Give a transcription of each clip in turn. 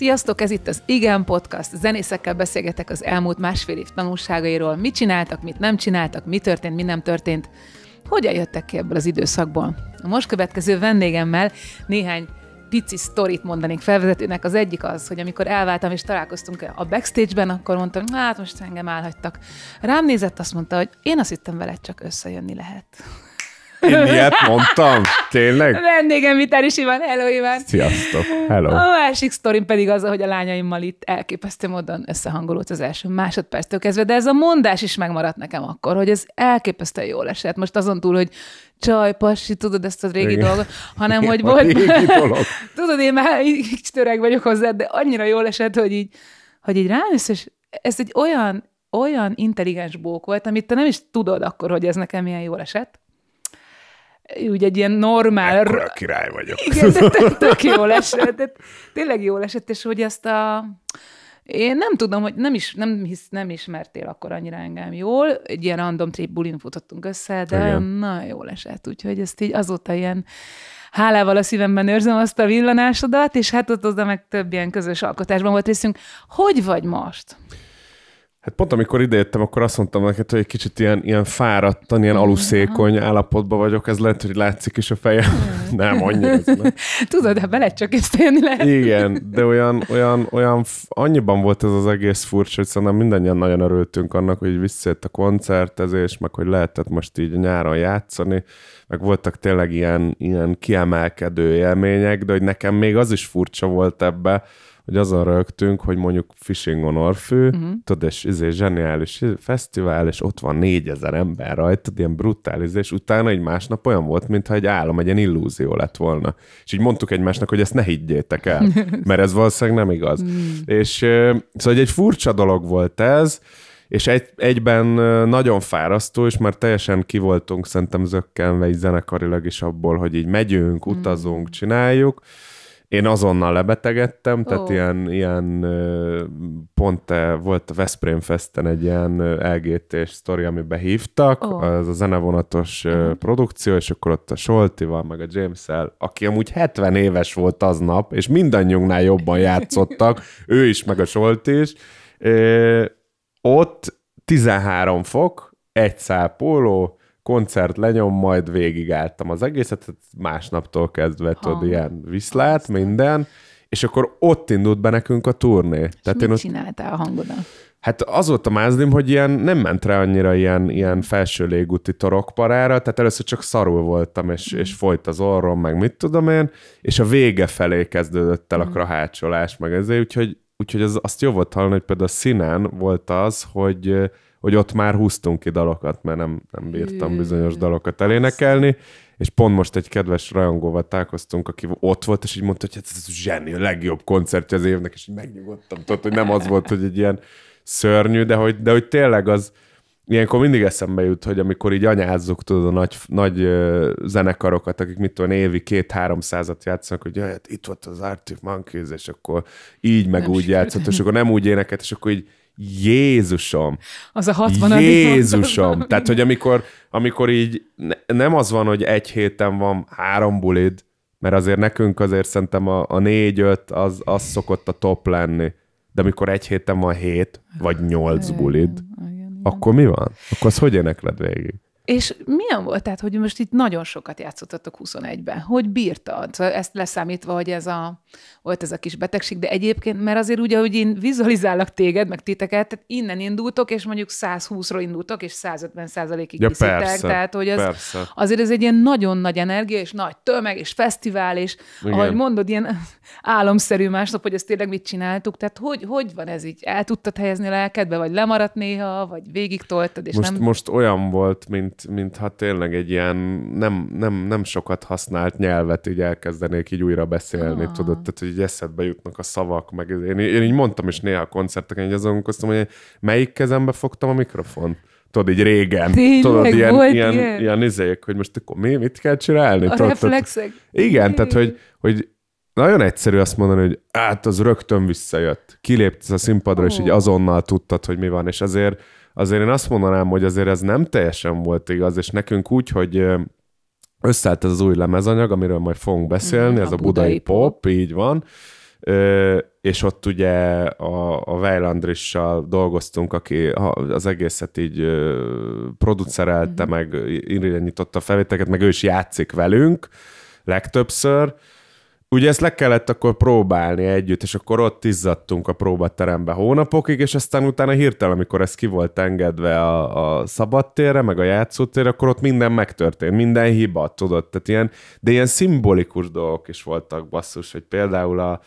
Sziasztok, ez itt az Igen Podcast. Zenészekkel beszélgetek az elmúlt másfél év tanulságairól, mit csináltak, mit nem csináltak, mi történt, mi nem történt, hogyan jöttek ki ebből az időszakból. A most következő vendégemmel néhány pici sztorit mondanék felvezetőnek. Az egyik az, hogy amikor elváltam és találkoztunk a backstage-ben, akkor mondtam, hát most engem elhagytak. Rám nézett, azt mondta, hogy én azt hittem veled csak összejönni lehet. Én ilyet mondtam? Tényleg? A vendégem is Iván, hello Iván. Sziasztok, hello. A másik sztorim pedig az, hogy a lányaimmal itt elképesztő módon összehangolódott az első másodperctől kezdve, de ez a mondás is megmaradt nekem akkor, hogy ez elképesztően jól esett. Most azon túl, hogy csaj, passi, tudod ezt a régi Igen. dolgot, hanem Igen, hogy volt... tudod, én már kicsit öreg vagyok hozzá, de annyira jól esett, hogy így, hogy így rájössz, és ez egy olyan olyan intelligens bók volt, amit te nem is tudod akkor, hogy ez nekem milyen jól esett úgy egy ilyen normál... Ekkora király vagyok. Igen, de tök jól esett. De tényleg jól esett, és hogy ezt a... Én nem tudom, hogy nem is, nem, hisz, nem ismertél akkor annyira engem jól. Egy ilyen random trip bulin futottunk össze, de Igen. nagyon jól esett. Úgyhogy ezt így azóta ilyen hálával a szívemben őrzöm azt a villanásodat, és hát ott oda meg több ilyen közös alkotásban volt részünk. Hogy vagy most? Hát pont amikor idejöttem, akkor azt mondtam neked, hogy egy kicsit ilyen, ilyen fáradtan, ilyen mhm. aluszékony állapotban vagyok, ez lehet, hogy látszik is a fejem. Mhm. nem, annyi Ez nem. Tudod, ha élni lehet. Igen, de olyan, olyan, olyan annyiban volt ez az egész furcsa, hogy szerintem mindannyian nagyon örültünk annak, hogy visszajött a koncertezés, meg hogy lehetett most így nyáron játszani, meg voltak tényleg ilyen, ilyen kiemelkedő élmények, de hogy nekem még az is furcsa volt ebbe, hogy azon rögtünk, hogy mondjuk Fishing on Orfű, uh-huh. Mhm. tudod, és izé, zseniális fesztivál, és ott van négyezer ember rajta, ilyen brutális, és utána egy másnap olyan volt, mintha egy álom, egy ilyen illúzió lett volna. És így mondtuk egymásnak, hogy ezt ne higgyétek el, mert ez valószínűleg nem igaz. Uh-huh. És szóval egy furcsa dolog volt ez, és egy, egyben nagyon fárasztó, és már teljesen kivoltunk szerintem zökkenve így zenekarilag is abból, hogy így megyünk, hmm. utazunk, csináljuk, én azonnal lebetegedtem, tehát oh. ilyen, ilyen pont volt a Veszprém Festen egy ilyen LGT-s sztori, amiben hívtak, oh. az a zenevonatos uh-huh. produkció, és akkor ott a van, meg a james aki amúgy 70 éves volt aznap, és mindannyiunknál jobban játszottak, ő is, meg a Solti is, ott 13 fok, egy szál póló, koncert lenyom, majd végigálltam az egészet, hát másnaptól kezdve, tudod, ilyen viszlát, minden, és akkor ott indult be nekünk a turné. És Tehát mit én ott... csináltál a hangodon? Hát az volt a mázlim, hogy ilyen, nem ment rá annyira ilyen, ilyen felső légúti torokparára, tehát először csak szarul voltam, és, mm. és folyt az orrom, meg mit tudom én, és a vége felé kezdődött el a mm. krahácsolás, meg ezért, úgyhogy, úgyhogy az, azt jó volt hallani, hogy például a színen volt az, hogy hogy ott már húztunk ki dalokat, mert nem, nem bírtam bizonyos dalokat elénekelni, és pont most egy kedves rajongóval találkoztunk, aki ott volt, és így mondta, hogy hát ez zseni, a legjobb koncertje az évnek, és így megnyugodtam, tudod, hogy nem az volt, hogy egy ilyen szörnyű, de hogy, de hogy tényleg az, ilyenkor mindig eszembe jut, hogy amikor így anyázzuk, tudod, a nagy, nagy zenekarokat, akik mit tudom, évi két-három százat játszanak, hogy jaj, hát itt volt az Arctic Monkeys, és akkor így meg nem úgy játszott, és akkor nem úgy éneket, és akkor így Jézusom! Az a 60 Jézusom! Tehát, hogy amikor, amikor így ne, nem az van, hogy egy héten van három bulid, mert azért nekünk azért szerintem a, a négy-öt az, az szokott a top lenni. De amikor egy héten van hét vagy nyolc bulid, igen, igen, igen. akkor mi van? Akkor az hogy énekled végig? És milyen volt, tehát, hogy most itt nagyon sokat játszottatok 21-ben, hogy bírtad? Szóval ezt leszámítva, hogy ez a, volt ez a kis betegség, de egyébként, mert azért ugye, hogy én vizualizálok téged, meg titeket, tehát innen indultok, és mondjuk 120-ról indultok, és 150 százalékig ja, viszitek, persze, tehát hogy az, persze. azért ez egy ilyen nagyon nagy energia, és nagy tömeg, és fesztivál, és Igen. ahogy mondod, ilyen álomszerű másnap, hogy ezt tényleg mit csináltuk, tehát hogy, hogy van ez így? El tudtad helyezni a lelkedbe, vagy lemaradt néha, vagy végig toltad, és most, nem... Most olyan volt, mint mint, ha tényleg egy ilyen nem, nem, nem sokat használt nyelvet így elkezdenék így újra beszélni, ah. tudod, tehát hogy így eszedbe jutnak a szavak, meg én, én így mondtam is néha a koncerteken, így azon gondolkoztam, hogy melyik kezembe fogtam a mikrofon tudod, így régen, Tényleg, tudod, ilyen, volt ilyen, ilyen, ilyen izék, hogy most akkor mi, mit kell csinálni? A tudod, reflexek. Tehát, igen, tehát, hogy, hogy nagyon egyszerű azt mondani, hogy hát az rögtön visszajött. Kilépsz a színpadra, oh. és így azonnal tudtad, hogy mi van, és ezért azért én azt mondanám, hogy azért ez nem teljesen volt igaz, és nekünk úgy, hogy összeállt ez az új lemezanyag, amiről majd fogunk beszélni, mm, a ez a, budai, budai pop, pop, így van, Ö, és ott ugye a, a Weil Andrissal dolgoztunk, aki az egészet így ö, producerelte, mm-hmm. meg irányította a felvételeket, meg ő is játszik velünk legtöbbször, ugye ezt le kellett akkor próbálni együtt, és akkor ott izzadtunk a próbaterembe hónapokig, és aztán utána hirtelen, amikor ez ki volt engedve a, a szabadtérre, meg a játszótérre, akkor ott minden megtörtént, minden hiba, tudod, tehát ilyen, de ilyen szimbolikus dolgok is voltak basszus, hogy például a,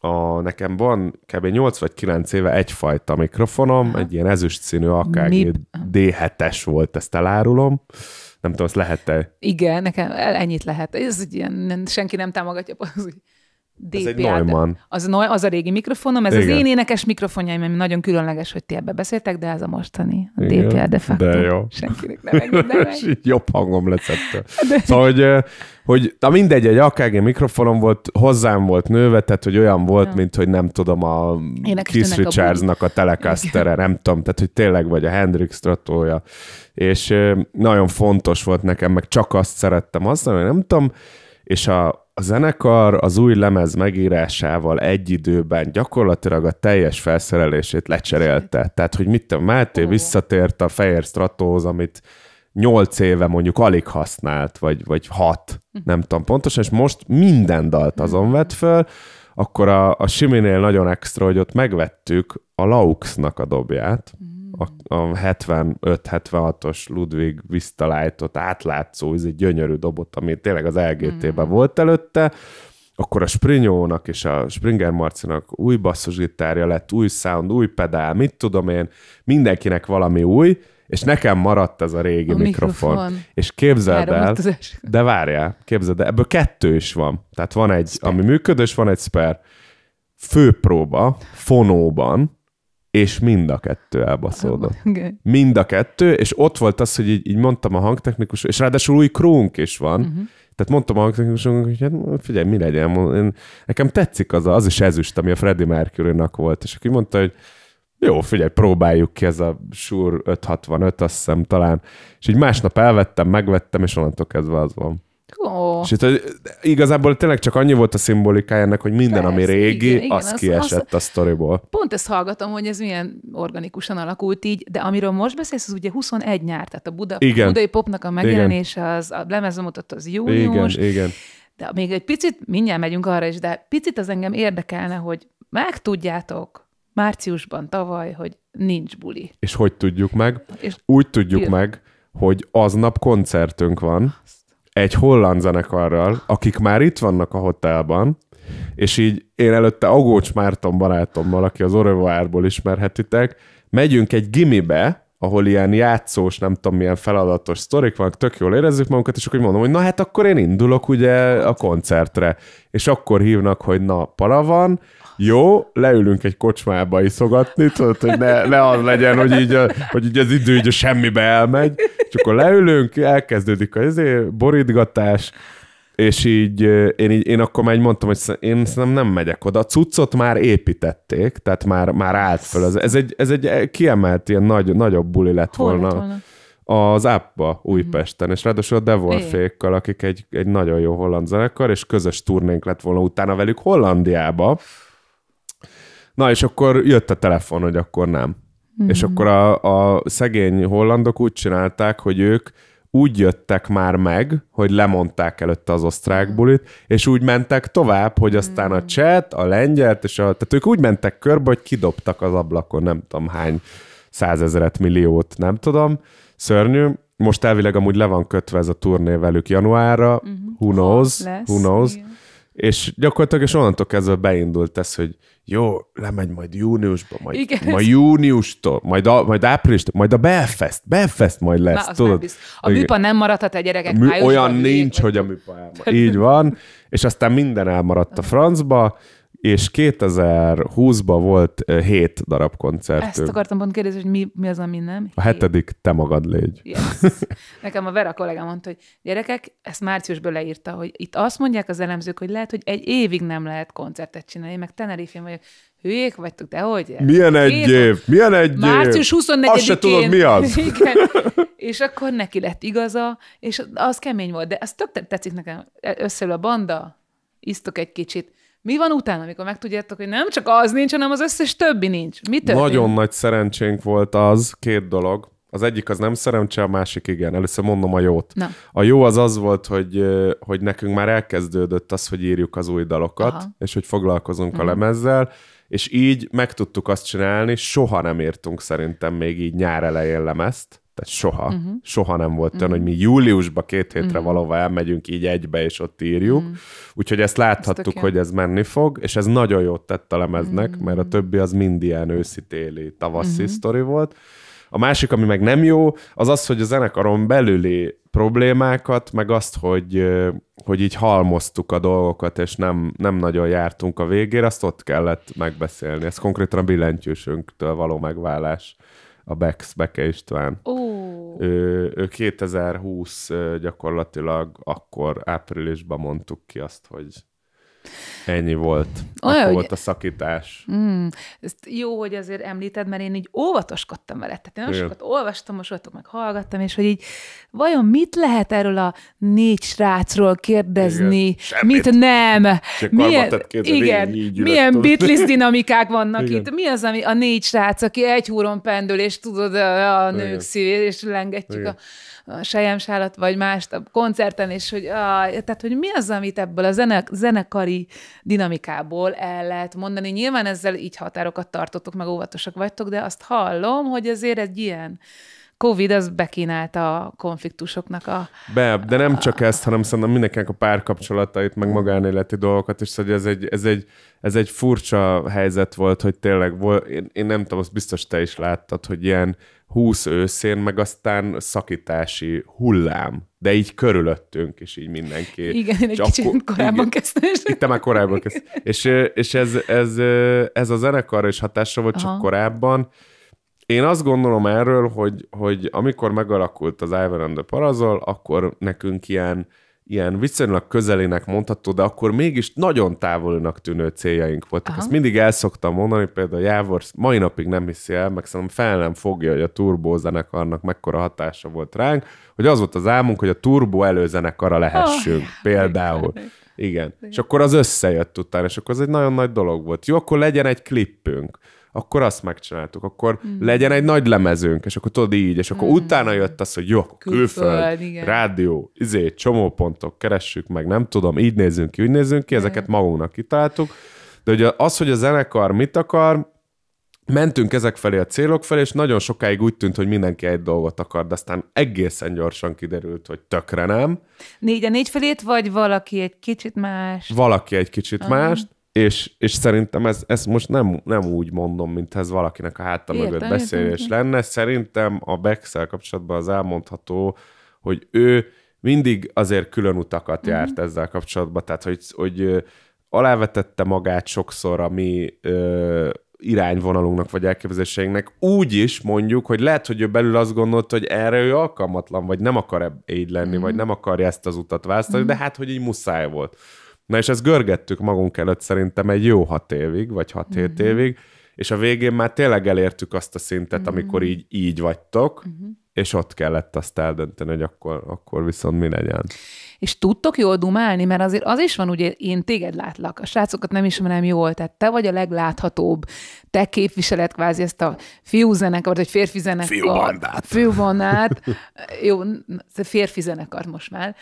a, nekem van kb. 8 vagy 9 éve egyfajta mikrofonom, Aha. egy ilyen ezüst színű AKG D7-es volt, ezt elárulom, nem tudom, azt lehet-e? Igen, nekem ennyit lehet. Ez egy ilyen, senki nem támogatja, az, hogy DPA, ez egy Neumann. Az, a, az a régi mikrofonom, ez Igen. az én énekes mikrofonjaim, ami nagyon különleges, hogy ti ebbe beszéltek, de ez a mostani, a Igen, DPA de facto. De jó. Senkinek nem engedem jobb hangom lesz ettől. De... Szóval, hogy, eh, hogy na mindegy, egy AKG mikrofonom volt, hozzám volt nőve, tehát hogy olyan volt, ja. mint hogy nem tudom, a Énekes Keith Richardsnak a telecastere, nem tudom, tehát hogy tényleg vagy a Hendrix tratója, és eh, nagyon fontos volt nekem, meg csak azt szerettem, azt hogy nem tudom, és a, a zenekar az új lemez megírásával egy időben gyakorlatilag a teljes felszerelését lecserélte. Tehát, hogy mit a Máté oh. visszatért a fejér Stratóz, amit nyolc éve mondjuk alig használt, vagy, vagy hat, nem tudom pontosan, és most minden dalt azon vett föl, akkor a, a Siminél nagyon extra, hogy ott megvettük a Lauxnak a dobját, mm a, a 75-76-os Ludwig Vistalájtot átlátszó, ez egy gyönyörű dobot, ami tényleg az LGT-ben mm. volt előtte, akkor a Sprinyónak és a Springer Marcinak új basszusgitárja lett, új sound, új pedál, mit tudom én, mindenkinek valami új, és nekem maradt ez a régi a mikrofon. mikrofon. És képzeld el, de várjál, képzeld el, ebből kettő is van. Tehát van egy, spare. ami működő, és van egy spare. Főpróba, fonóban, és mind a kettő elbaszódott. Okay. Mind a kettő, és ott volt az, hogy így, így mondtam a hangtechnikus, és ráadásul új krónk is van, uh-huh. tehát mondtam a hangtechnikusnak, hogy hát, figyelj, mi legyen, én, nekem tetszik az, a, az is ezüst, ami a Freddie mercury volt, és aki mondta, hogy jó, figyelj, próbáljuk ki ez a Shure 565, azt hiszem talán. És így másnap elvettem, megvettem, és onnantól kezdve az van. Oh. És itt, igazából tényleg csak annyi volt a szimbolikája ennek, hogy minden, Persze, ami régi, igen, igen, az, az kiesett az, a sztoriból. Pont ezt hallgatom, hogy ez milyen organikusan alakult így, de amiről most beszélsz, az ugye 21 nyár, tehát a Buda, igen. budai popnak a megjelenése, az, a lemezbemutató az június. Igen, igen. De még egy picit, mindjárt megyünk arra is, de picit az engem érdekelne, hogy megtudjátok márciusban tavaly, hogy nincs buli. És hogy tudjuk meg? És Úgy tudjuk pillan- meg, hogy aznap koncertünk van. Az egy holland zenekarral, akik már itt vannak a hotelban, és így én előtte Agócs Márton barátommal, aki az Orevoárból ismerhetitek, megyünk egy gimibe, ahol ilyen játszós, nem tudom milyen feladatos sztorik vannak, tök jól érezzük magunkat, és akkor mondom, hogy na hát akkor én indulok ugye a koncertre. És akkor hívnak, hogy na, para van, jó, leülünk egy kocsmába iszogatni, tudod, hogy ne, ne az legyen, hogy így, a, hogy így az idő így a semmibe elmegy, és akkor leülünk, elkezdődik az izé borítgatás, és így én, így, én akkor már így mondtam, hogy én szerintem nem megyek oda. A cuccot már építették, tehát már, már állt föl. Ez, egy, ez egy kiemelt, ilyen nagy, nagyobb buli lett Hol volna. Lett volna? az Áppa Újpesten, mm. és ráadásul a Devolfékkal, akik egy, egy nagyon jó holland zenekar, és közös turnénk lett volna utána velük Hollandiába. Na, és akkor jött a telefon, hogy akkor nem. Mm. És mhm. akkor a, a szegény hollandok úgy csinálták, hogy ők úgy jöttek már meg, hogy lemondták előtte az osztrák mhm. bulit, és úgy mentek tovább, hogy aztán a mhm. cset, a lengyelt, és a, tehát ők úgy mentek körbe, hogy kidobtak az ablakon, nem tudom hány százezeret, milliót, nem tudom, szörnyű. Most elvileg amúgy le van kötve ez a turné velük januárra, uh-huh. who knows, lesz, who knows. Igen. És gyakorlatilag és onnantól kezdve beindult ez, hogy jó, lemegy majd júniusba, majd, Igen. majd júniustól, majd, a, majd áprilistól, majd a Belfast, Belfast majd lesz, Na, tudod? a Igen. műpa nem maradhat a gyerekek mű, Olyan nincs, hogy a műpa elmaradt. Így van, és aztán minden elmaradt a francba, és 2020-ban volt 7 eh, darab koncert. Ezt akartam pont kérdezni, hogy mi, mi az, ami nem. A hetedik te magad légy. Yes. Nekem a Vera kollégám mondta, hogy gyerekek, ezt márciusban leírta, hogy itt azt mondják az elemzők, hogy lehet, hogy egy évig nem lehet koncertet csinálni, meg Tenerife vagyok. Hülyék vagytok, de hogy? Milyen egy év? Milyen egy Március 24-én. Azt se tudod, mi az. Igen. És akkor neki lett igaza, és az kemény volt, de ez tök tetszik nekem. Összeül a banda, isztok egy kicsit, mi van utána, amikor megtudjátok, hogy nem csak az nincs, hanem az összes többi nincs? Mi történt? Nagyon nagy szerencsénk volt az, két dolog. Az egyik az nem szerencse, a másik igen. Először mondom a jót. Na. A jó az az volt, hogy, hogy nekünk már elkezdődött az, hogy írjuk az új dalokat, Aha. és hogy foglalkozunk uh a mhm. lemezzel, és így meg tudtuk azt csinálni, soha nem értünk szerintem még így nyár elején lemezt tehát soha. Uh-huh. Soha nem volt uh-huh. olyan, hogy mi júliusba két hétre uh-huh. valahova elmegyünk így egybe, és ott írjuk. Uh-huh. Úgyhogy ezt láthattuk, ez hogy ez menni fog, és ez nagyon jót tett a lemeznek, uh-huh. mert a többi az mind ilyen őszi-téli, tavaszi uh-huh. sztori volt. A másik, ami meg nem jó, az az, hogy a zenekaron belüli problémákat, meg azt, hogy, hogy így halmoztuk a dolgokat, és nem, nem nagyon jártunk a végére, azt ott kellett megbeszélni. Ez konkrétan a billentyűsünktől való megválás a Bex, Beke István. Oh. Ő, ő 2020 gyakorlatilag akkor áprilisban mondtuk ki azt, hogy Ennyi volt. Olyan, Akkor hogy... volt a szakítás. Mm, ezt jó, hogy azért említed, mert én így óvatoskodtam vele. Tehát én nagyon sokat olvastam, most voltok meg hallgattam, és hogy így vajon mit lehet erről a négy srácról kérdezni, mit nem. Csak milyen, kérdezni, igen, így milyen bitlist dinamikák vannak igen. itt, mi az, ami a négy srác, aki egy húron pendül, és tudod, a, a nők igen. szívét, és lengetjük igen. a, a sejemsálat, vagy mást a koncerten, és hogy a, tehát, hogy mi az, amit ebből a zene, zenekari dinamikából el lehet mondani. Nyilván ezzel így határokat tartotok, meg óvatosak vagytok, de azt hallom, hogy azért egy ilyen Covid az bekínálta a konfliktusoknak a... Be, de nem csak ezt, hanem szerintem mindenkinek a párkapcsolatait, meg magánéleti dolgokat is, hogy szóval ez egy, ez egy, ez egy furcsa helyzet volt, hogy tényleg volt, én, én nem tudom, azt biztos te is láttad, hogy ilyen húsz őszén, meg aztán szakítási hullám, de így körülöttünk, és így mindenki. Igen, én egy csak kicsit akkor, korábban kezdtem. Itt te már korábban kezdtem. És, és ez, ez, ez a zenekarra is hatással volt, Aha. csak korábban, én azt gondolom erről, hogy, hogy amikor megalakult az Ivan and the Parazol, akkor nekünk ilyen, ilyen viszonylag közelének mondható, de akkor mégis nagyon távolinak tűnő céljaink voltak. Aha. Ezt mindig el szoktam mondani, például Jávor mai napig nem hiszi el, meg szerintem fel nem fogja, hogy a Turbo zenekarnak mekkora hatása volt ránk, hogy az volt az álmunk, hogy a Turbo előzenekara lehessünk, oh, például. Igen. Igen. És akkor az összejött utána, és akkor ez egy nagyon nagy dolog volt. Jó, akkor legyen egy klippünk akkor azt megcsináltuk, akkor mm. legyen egy nagy lemezünk, és akkor tudod így, és akkor mm. utána jött az, hogy jó, külföld, külföld igen. rádió, izé, csomópontok, keressük meg, nem tudom, így nézzünk ki, úgy nézzünk ki, mm. ezeket magunknak kitaláltuk, de ugye az, hogy a zenekar mit akar, mentünk ezek felé a célok felé, és nagyon sokáig úgy tűnt, hogy mindenki egy dolgot akar, de aztán egészen gyorsan kiderült, hogy tökre nem. Négy a négy felét, vagy valaki egy kicsit más? Valaki egy kicsit uh-huh. mást, és, és szerintem ez, ezt most nem, nem úgy mondom, mint ez valakinek a háta értem, mögött beszélés értem. lenne. Szerintem a bex kapcsolatban az elmondható, hogy ő mindig azért külön utakat uh járt ezzel kapcsolatban, tehát hogy, hogy alávetette magát sokszor a mi ö, irányvonalunknak vagy elképzeléseinknek, úgy is mondjuk, hogy lehet, hogy ő belül azt gondolta, hogy erre ő alkalmatlan, vagy nem akar így lenni, mm. vagy mhm. nem akarja ezt az utat választani, mm. de mhm. hát, hogy így muszáj volt. Na és ezt görgettük magunk előtt szerintem egy jó hat évig, vagy hat mm-hmm. hét mhm. évig, és a végén már tényleg elértük azt a szintet, mm-hmm. amikor így így vagytok, mm-hmm. és ott kellett azt eldönteni, hogy akkor, akkor viszont mi legyen. És tudtok jól dumálni, mert azért az is van, ugye én téged látlak, a srácokat nem ismerem jól, tehát te vagy a legláthatóbb, te képviseled kvázi ezt a fiú zenekart, vagy férfi zenekart. Fiú bandát. Fiú bandát. Jó, férfi zenekart most már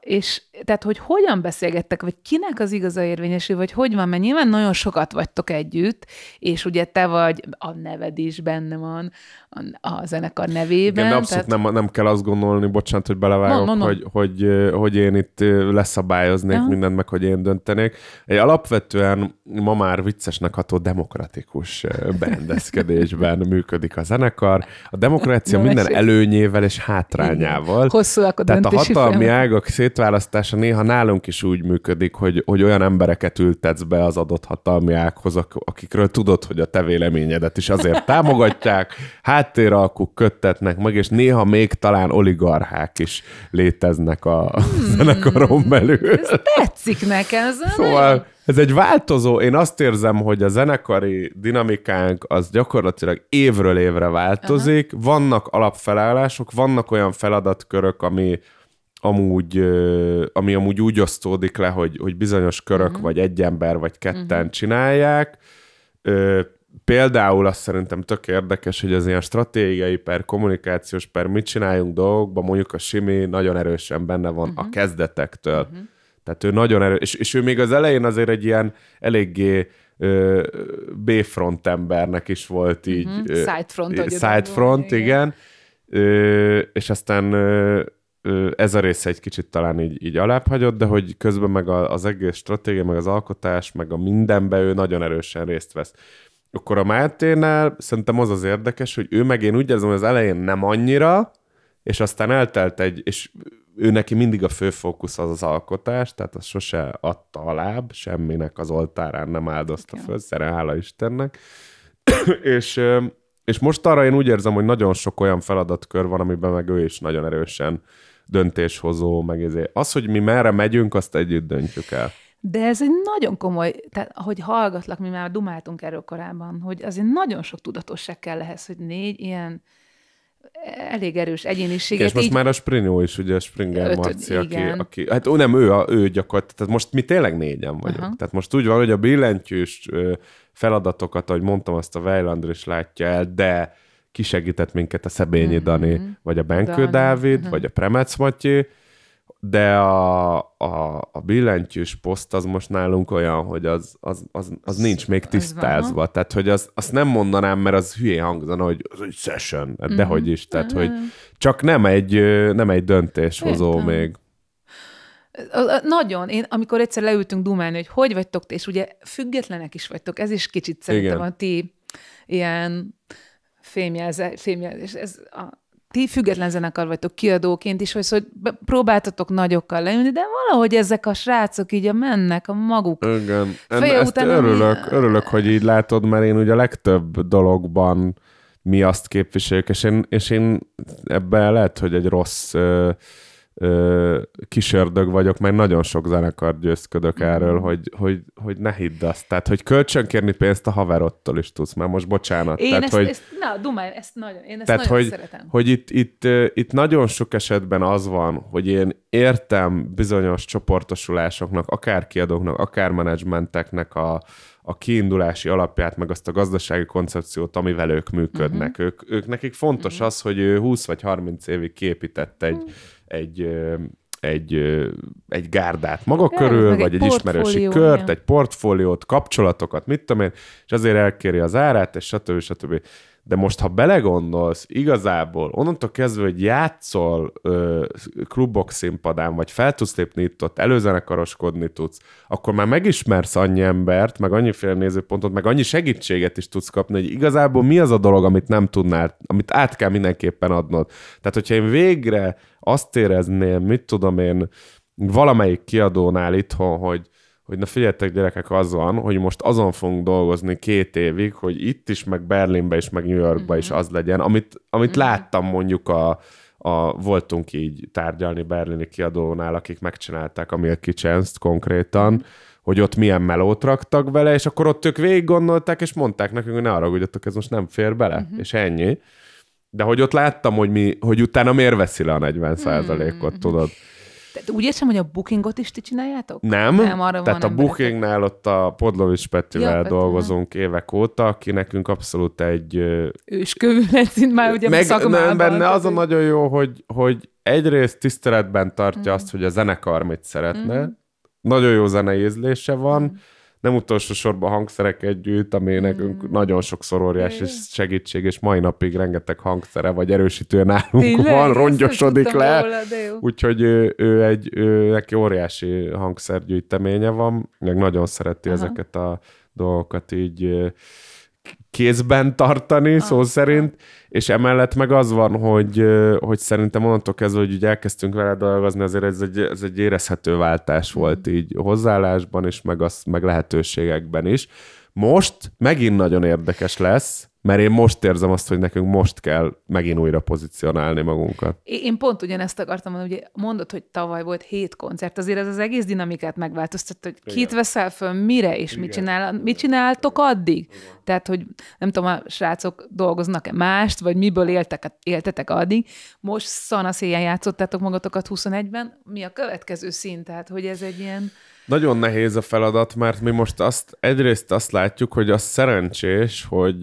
és tehát, hogy hogyan beszélgettek, vagy kinek az igaza érvényesül, vagy hogy van, mert nyilván nagyon sokat vagytok együtt, és ugye te vagy, a neved is benne van a, a zenekar nevében. Igen, de abszolút tehát... nem, nem kell azt gondolni, bocsánat, hogy belevágok, no, no, no. Hogy, hogy, hogy én itt leszabályoznék Aha. mindent, meg hogy én döntenék. Egy alapvetően ma már viccesnek ható demokratikus berendezkedésben működik a zenekar. A demokrácia no, minden előnyével és hátrányával. Hosszúak a Tehát a hatalmi ágak szétválasztása néha nálunk is úgy működik, hogy, hogy olyan embereket ültetsz be az adott hatalmi ághoz, akikről tudod, hogy a te véleményedet is azért támogatják, háttéralkuk köttetnek meg, és néha még talán oligarchák is léteznek a hmm, zenekaron belül. Ez tetszik nekem. Ez szóval... ez egy változó, én azt érzem, hogy a zenekari dinamikánk az gyakorlatilag évről évre változik, Aha. vannak alapfelállások, vannak olyan feladatkörök, ami amúgy, ami amúgy úgy osztódik le, hogy, hogy bizonyos körök, uh-huh. vagy egy ember, vagy ketten uh-huh. csinálják. Ö, például azt szerintem tök érdekes, hogy az ilyen stratégiai per kommunikációs per mit csináljunk dolgokban, mondjuk a Simi nagyon erősen benne van uh-huh. a mhm. kezdetektől. Uh-huh. Tehát ő nagyon erős, és, és ő még az elején azért egy ilyen eléggé ö, B-front embernek is volt így. Uh-huh. side front, igen. igen. Ö, és aztán ö, ez a része egy kicsit talán így, így alább hagyott, de hogy közben meg az egész stratégia, meg az alkotás, meg a mindenbe ő nagyon erősen részt vesz. Akkor a Máténál szerintem az az érdekes, hogy ő meg én úgy érzem, hogy az elején nem annyira, és aztán eltelt egy, és ő neki mindig a fő fókusz az az alkotás, tehát az sose adta láb, semminek az oltárán nem áldozta okay. föl, szere hála Istennek. és, és most arra én úgy érzem, hogy nagyon sok olyan feladatkör van, amiben meg ő is nagyon erősen döntéshozó, meg ezért. Az, hogy mi merre megyünk, azt együtt döntjük el. De ez egy nagyon komoly, tehát ahogy hallgatlak, mi már dumáltunk erről korábban, hogy azért nagyon sok tudatosság kell ehhez, hogy négy ilyen elég erős egyéniséget. És hát most így... már a Sprinó is, ugye a Springer Ötöd, Marci, aki, aki, hát ó, nem, ő, a, ő gyakorlatilag, tehát most mi tényleg négyen vagyunk. Uh-huh. Tehát most úgy van, hogy a billentyűs feladatokat, ahogy mondtam, azt a Weilander is látja el, de kisegített minket a Szebényi mm-hmm. Dani, vagy a Benkő Dani. Dávid, mm-hmm. vagy a Premec Matyi, de a, a, a billentyűs poszt az most nálunk olyan, hogy az, az, az, az nincs még tisztázva. tehát, hogy az, azt nem mondanám, mert az hülye hangzana, hogy az egy session, mm-hmm. dehogy mhm. is. Tehát, mm-hmm. hogy mhm. csak nem egy, nem egy döntéshozó Értem. még. Nagyon. Én, amikor egyszer leültünk dumálni, hogy hogy vagytok, és ugye függetlenek is vagytok, ez is kicsit szerintem Igen. a ti ilyen fémjelze, fémjelzés. Ez a, ti független zenekar vagytok kiadóként is, vagy szóval, hogy próbáltatok nagyokkal leülni, de valahogy ezek a srácok így a mennek a maguk. Igen, Feje ezt után, örülök, ami... örülök, hogy így látod, mert én ugye a legtöbb dologban mi azt képviseljük, és én, és én ebben lehet, hogy egy rossz ö, kisördög vagyok, mert nagyon sok zenekar győzködök mhm. erről, hogy, hogy, hogy ne hidd azt. Tehát, hogy kölcsönkérni pénzt a haverottól is tudsz, mert most bocsánat. Én tehát, ezt, hogy, ezt, na, dumál, ezt nagyon, én ezt tehát, nagyon hogy, szeretem. hogy itt, itt, itt nagyon sok esetben az van, hogy én értem bizonyos csoportosulásoknak, akár kiadóknak, akár menedzsmenteknek a, a kiindulási alapját, meg azt a gazdasági koncepciót, amivel ők működnek. Uh-huh. Ők, ők nekik fontos uh-huh. az, hogy ő 20 vagy 30 évig képített egy uh-huh egy egy, egy gárdát maga De, körül, vagy egy, egy ismerősi kört, egy portfóliót, kapcsolatokat, mit tudom én, és azért elkéri az árát, és stb. stb. stb. De most, ha belegondolsz, igazából onnantól kezdve, hogy játszol ö, klubok színpadán, vagy fel tudsz lépni itt ott, előzenekaroskodni tudsz, akkor már megismersz annyi embert, meg fél nézőpontot, meg annyi segítséget is tudsz kapni, hogy igazából mi az a dolog, amit nem tudnál, amit át kell mindenképpen adnod. Tehát, hogyha én végre azt érezném, mit tudom én, valamelyik kiadónál itthon, hogy hogy na figyeljetek gyerekek, az van, hogy most azon fogunk dolgozni két évig, hogy itt is, meg Berlinbe is, meg New Yorkba mm-hmm. is mhm. az legyen, amit, amit mm-hmm. láttam mondjuk a, a, voltunk így tárgyalni berlini kiadónál, akik megcsinálták a Milky Chance-t konkrétan, mhm. hogy ott milyen melót raktak bele, és akkor ott ők végig gondolták, és mondták nekünk, hogy ne haragudjatok, ez most nem fér bele, uh-huh. és ennyi. De hogy ott láttam, hogy, mi, hogy utána miért veszi le a 40 ot uh-huh. tudod. Tehát úgy értem, hogy a bookingot is ti csináljátok? Nem, nem arra tehát van a bookingnál ott a Podlovics Petivel ja, dolgozunk nem. évek óta, aki nekünk abszolút egy... Őskövű lett, már ugye meg, a nem, benne az a nagyon jó, hogy, hogy egyrészt tiszteletben tartja mm. azt, hogy a zenekar mit szeretne, mm. nagyon jó zenei van, mm nem utolsó sorban hangszerek együtt, ami mm. nekünk nagyon sokszor óriás mm. segítség, és mai napig rengeteg hangszere vagy erősítő nálunk Tényleg? van, rongyosodik le, úgyhogy ő, ő egy, ő, neki óriási hangszergyűjteménye van, meg nagyon szereti Aha. ezeket a dolgokat így kézben tartani, ah. szó szerint, és emellett meg az van, hogy, hogy szerintem onnantól kezdve, hogy ugye elkezdtünk vele dolgozni, azért ez egy, ez egy érezhető váltás mhm. volt így hozzáállásban, és meg, az, meg lehetőségekben is. Most megint nagyon érdekes lesz, mert én most érzem azt, hogy nekünk most kell megint újra pozícionálni magunkat. Én pont ugyanezt akartam mondani, ugye mondod, hogy tavaly volt hét koncert, azért ez az egész dinamikát megváltoztatta, hogy Igen. kit veszel föl, mire és Igen. mit, csinál, mit csináltok addig. Igen. Tehát, hogy nem tudom, a srácok dolgoznak-e mást, vagy miből éltek, éltetek addig. Most szanaszéján játszottátok magatokat 21-ben, mi a következő szint? Tehát, hogy ez egy ilyen... Nagyon nehéz a feladat, mert mi most azt, egyrészt azt látjuk, hogy az szerencsés, hogy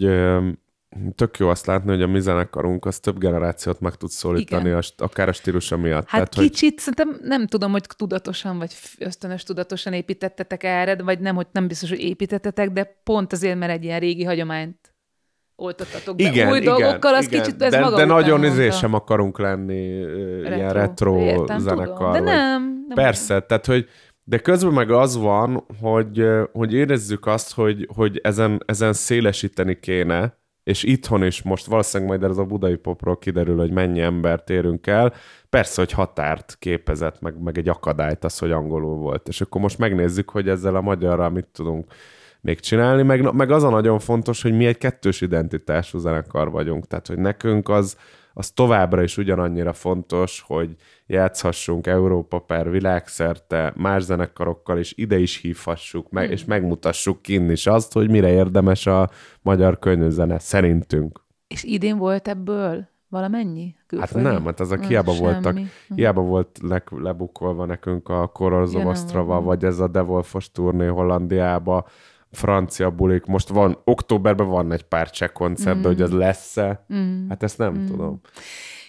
tök jó azt látni, hogy a mi zenekarunk az több generációt meg tud szólítani, a, akár a stílusa miatt. Hát Tehát, kicsit, hogy... szerintem nem tudom, hogy tudatosan vagy ösztönös tudatosan építettetek erre, vagy nem, hogy nem biztos, hogy építettetek, de pont azért, mert egy ilyen régi hagyományt oltottatok be igen, új igen, dolgokkal, az igen, kicsit ez de, maga De nagyon izé sem akarunk lenni retro, ilyen retro értem, zenekar. Tudom, de nem, nem. Persze, nem. tehát hogy de közben meg az van, hogy, hogy érezzük azt, hogy, hogy ezen, ezen szélesíteni kéne, és itthon is most valószínűleg majd ez a budai popról kiderül, hogy mennyi embert érünk el. Persze, hogy határt képezett, meg, meg egy akadályt az, hogy angolul volt. És akkor most megnézzük, hogy ezzel a magyarral mit tudunk még csinálni, meg, meg az a nagyon fontos, hogy mi egy kettős identitású zenekar vagyunk, tehát hogy nekünk az, az továbbra is ugyanannyira fontos, hogy játszhassunk Európa per világszerte más zenekarokkal, és ide is hívhassuk meg, mm. és megmutassuk kinn is azt, hogy mire érdemes a magyar könyvzene szerintünk. És idén volt ebből valamennyi? Hát Külföldi? Hát nem, hát ezek hiába Semmi. voltak, hm. hiába volt le, lebukolva nekünk a Korozov ja, Ostrava, hm. vagy ez a Devolfos turné Hollandiába, francia bulik. Most van, októberben van egy pár cseh koncert, mm. de hogy ez lesz-e? Mm. Hát ezt nem mm. tudom.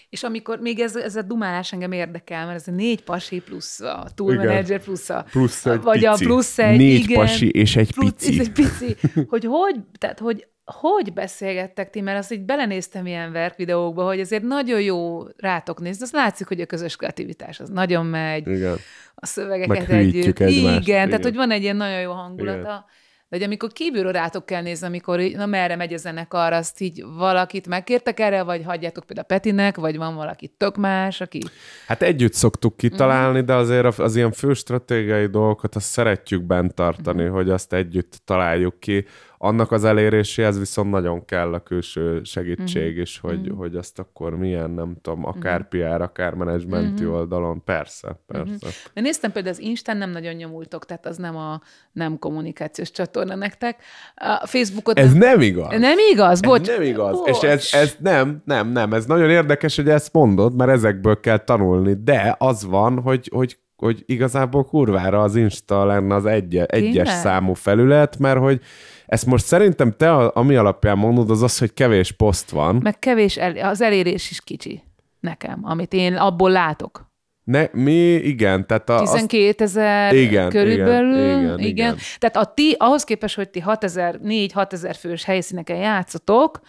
És amikor még ez, ez a dumálás engem érdekel, mert ez a négy pasi plusz a túlmenedzser plusz a... Plusz egy vagy pici. a plusz egy, Négy igen, pasi és egy plusz, pici. És egy pici. Hogy hogy, tehát hogy hogy beszélgettek ti, mert azt így belenéztem ilyen verk videókba, hogy azért nagyon jó rátok nézni, azt látszik, hogy a közös kreativitás az nagyon megy, Igen. a szövegeket Meg együtt. Egymást. Igen, igen, tehát hogy van egy ilyen nagyon jó hangulata. Igen. De hogy amikor kívülről rátok kell nézni, amikor na merre megy a zenekar, azt így valakit megkértek erre, vagy hagyjátok például Petinek, vagy van valaki tök más, aki... Hát együtt szoktuk kitalálni, mm. de azért az, az ilyen fő stratégiai dolgokat azt szeretjük bent tartani, mm. hogy azt együtt találjuk ki, annak az eléréséhez viszont nagyon kell a külső segítség uh-huh. is, hogy, mm hogy azt akkor milyen, nem tudom, akár mm PR, akár menedzsmenti mm-hmm. oldalon, persze, mhm. persze. Mm-hmm. De néztem például az Instán nem nagyon nyomultok, tehát az nem a nem kommunikációs csatorna nektek. A Facebookot... Ez nem igaz. Nem igaz, bocs. Ez nem igaz. Bocs. És ez, ez nem, nem, nem. Ez nagyon érdekes, hogy ezt mondod, mert ezekből kell tanulni. De az van, hogy, hogy hogy igazából kurvára az Insta lenne az egy, egyes Tényleg? számú felület, mert hogy ezt most szerintem te, ami alapján mondod, az az, hogy kevés poszt van. Meg kevés, el, az elérés is kicsi nekem, amit én abból látok. Ne, mi, igen, tehát a... 12 ezer igen, körülbelül, igen, igen, igen. igen. Tehát a ti, ahhoz képest, hogy ti 6000, 4 ezer fős helyszíneken játszotok,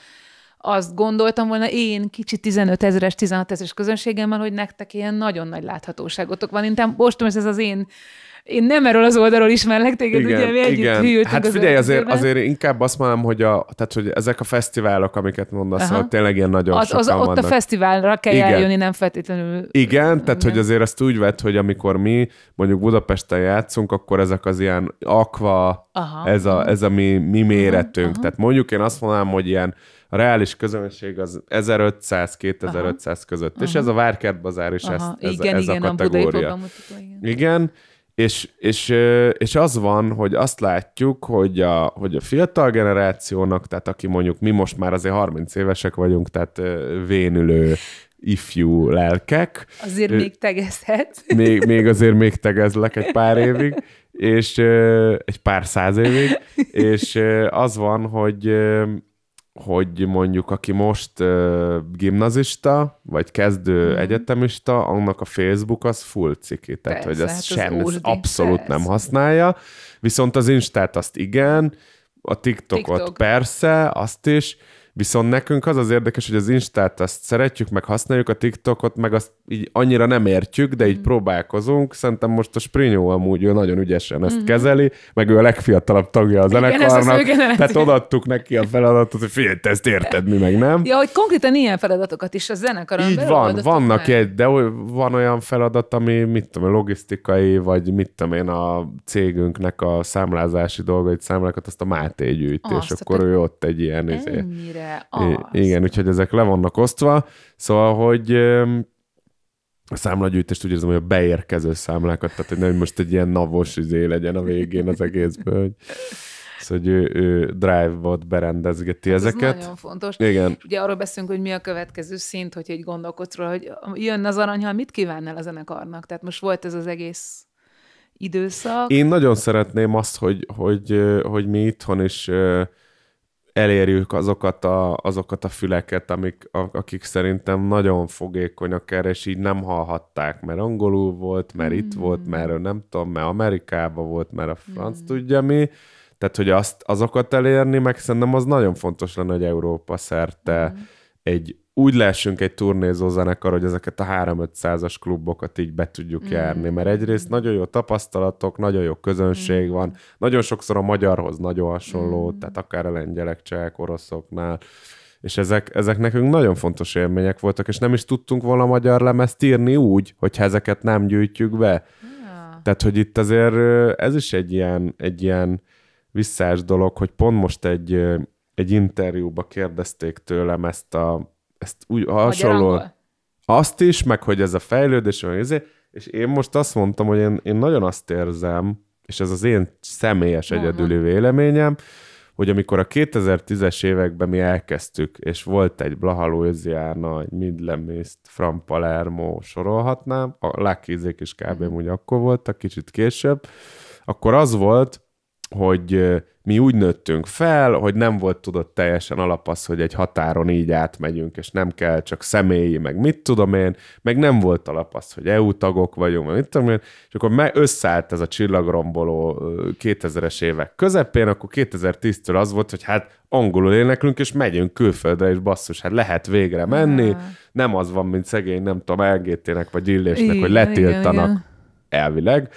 azt gondoltam volna én kicsi 15 ezeres, 16 ezeres közönségemmel, hogy nektek ilyen nagyon nagy láthatóságotok van. Intem most ez az én én nem erről az oldalról ismerlek téged, igen, ugye mi együtt igen. hűltünk Hát az figyelj, azért, azért inkább azt mondom, hogy, a, tehát, hogy ezek a fesztiválok, amiket mondasz, hogy tényleg ilyen nagyon az, az, Ott vannak. a fesztiválra kell igen. eljönni, nem feltétlenül. Igen, tehát igen. hogy azért azt úgy vett, hogy amikor mi mondjuk Budapesten játszunk, akkor ezek az ilyen akva, ez a, ez a mi, mi méretünk. Aha. Tehát mondjuk én azt mondanám, hogy ilyen a reális közönség az 1500-2500 között, Aha. és ez a Várkert bazár is Aha. ez, igen, ez igen, a kategória. A igen. igen, és, és, és az van, hogy azt látjuk, hogy a, hogy a fiatal generációnak, tehát aki mondjuk mi most már azért 30 évesek vagyunk, tehát vénülő ifjú lelkek. Azért még tegezhet. Még, még azért még tegezlek egy pár évig, és egy pár száz évig, és az van, hogy hogy mondjuk aki most uh, gimnazista, vagy kezdő mm. egyetemista, annak a Facebook az full ciki, tehát persze, hogy ezt hát sem, az ezt abszolút persze. nem használja, viszont az Instát azt igen, a TikTokot TikTok. persze, azt is, Viszont nekünk az az érdekes, hogy az Instát azt szeretjük, meg használjuk, a TikTokot meg azt így annyira nem értjük, de így mm. próbálkozunk. Szerintem most a Sprinyó amúgy ő nagyon ügyesen ezt mm kezeli, meg ő a legfiatalabb tagja a zenekarnak. Tehát odaadtuk neki a feladatot, hogy figyelj, ezt érted, mi meg nem. Ja, hogy konkrétan ilyen feladatokat is a zenekaron Így van, vannak meg. egy, de van olyan feladat, ami mit tudom, logisztikai, vagy mit tudom én, a cégünknek a számlázási dolgait, számlákat, azt a Máté gyűjtés, és akkor ő ott egy ilyen... Izé, Ennyire. Izé, Ugye, az. Igen, úgyhogy ezek le vannak osztva, szóval, hogy a számlagyűjtést úgy érzem, hogy a beérkező számlákat, tehát hogy nem most egy ilyen navos izé legyen a végén az egészből, hogy Szóval, hogy ő, ő drive-ot berendezgeti hát ezeket. Ez nagyon fontos. Igen. Ugye arról beszélünk, hogy mi a következő szint, hogy egy gondolkodsz róla, hogy um, jön az aranyhal, mit kívánnál a zenekarnak? Tehát most volt ez az egész időszak. Én nagyon szeretném azt, hogy, hogy, hogy mi itthon is elérjük azokat a, azokat a füleket, amik, akik szerintem nagyon fogékonyak erre, és így nem hallhatták, mert angolul volt, mert mm. itt hmm. volt, mert nem tudom, mert Amerikában volt, mert a franc mm. tudja mi. Tehát, hogy azt, azokat elérni, meg szerintem az nagyon fontos lenne, hogy Európa szerte mm. egy úgy lássunk egy turnézó zenekar, hogy ezeket a 3 as klubokat így be tudjuk mm. járni, mert egyrészt mm. nagyon jó tapasztalatok, nagyon jó közönség mm. van, nagyon sokszor a magyarhoz nagyon hasonló, mm. tehát akár a lengyelek, csehek, oroszoknál, és ezek, ezek nekünk nagyon fontos élmények voltak, és nem is tudtunk volna magyar lemezt írni úgy, hogyha ezeket nem gyűjtjük be. Ja. Tehát, hogy itt azért ez is egy ilyen, egy ilyen visszás dolog, hogy pont most egy, egy interjúba kérdezték tőlem ezt a ezt úgy hasonló. Azt is, meg hogy ez a fejlődés, és én most azt mondtam, hogy én, én nagyon azt érzem, és ez az én személyes mhm. egyedüli véleményem, hogy amikor a 2010-es években mi elkezdtük, és volt egy Blaha Louisiana, egy Midlemiszt, Fran Palermo, sorolhatnám, a Lucky is kb. Mhm. úgy akkor voltak, kicsit később, akkor az volt, hogy mi úgy nőttünk fel, hogy nem volt tudott teljesen alap az, hogy egy határon így átmegyünk, és nem kell csak személyi, meg mit tudom én, meg nem volt alap az, hogy EU tagok vagyunk, meg mit tudom én, és akkor összeállt ez a csillagromboló 2000-es évek közepén, akkor 2010-től az volt, hogy hát angolul éneklünk, és megyünk külföldre, és basszus, hát lehet végre menni, nem az van, mint szegény, nem tudom, LGT-nek vagy illésnek, igen, hogy letiltanak. Igen, igen elvileg,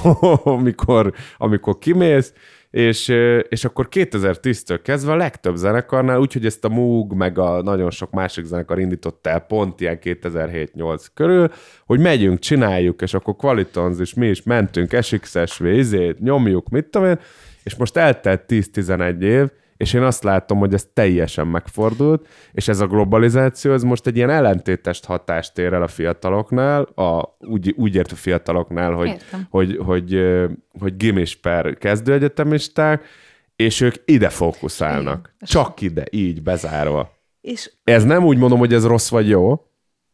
amikor, amikor kimész, és, és akkor 2010-től kezdve a legtöbb zenekarnál, úgyhogy ezt a Moog, meg a nagyon sok másik zenekar indított el pont ilyen 2007-8 körül, hogy megyünk, csináljuk, és akkor Qualitons is mi is mentünk, SXSV, izét, nyomjuk, mit tudom én, és most eltelt 10-11 év, és én azt látom, hogy ez teljesen megfordult, és ez a globalizáció, ez most egy ilyen ellentétest hatást ér el a fiataloknál, a, úgy, úgy ért a fiataloknál, hogy, Értem. hogy, hogy, hogy, hogy gimis per kezdőegyetemisták, és ők ide fókuszálnak. Igen. Csak ide, így, bezárva. És... Ez nem úgy mondom, hogy ez rossz vagy jó,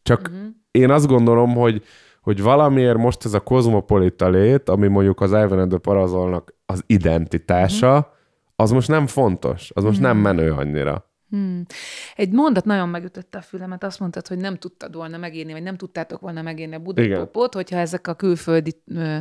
csak uh-huh. én azt gondolom, hogy hogy valamiért most ez a kozmopolita lét, ami mondjuk az Elven and Parazolnak az identitása, uh-huh az most nem fontos, az most hmm. nem menő annyira. Hmm. Egy mondat nagyon megütötte a fülemet, azt mondtad, hogy nem tudtad volna megírni, vagy nem tudtátok volna megírni a Budapopot, hogyha ezek a külföldi ö,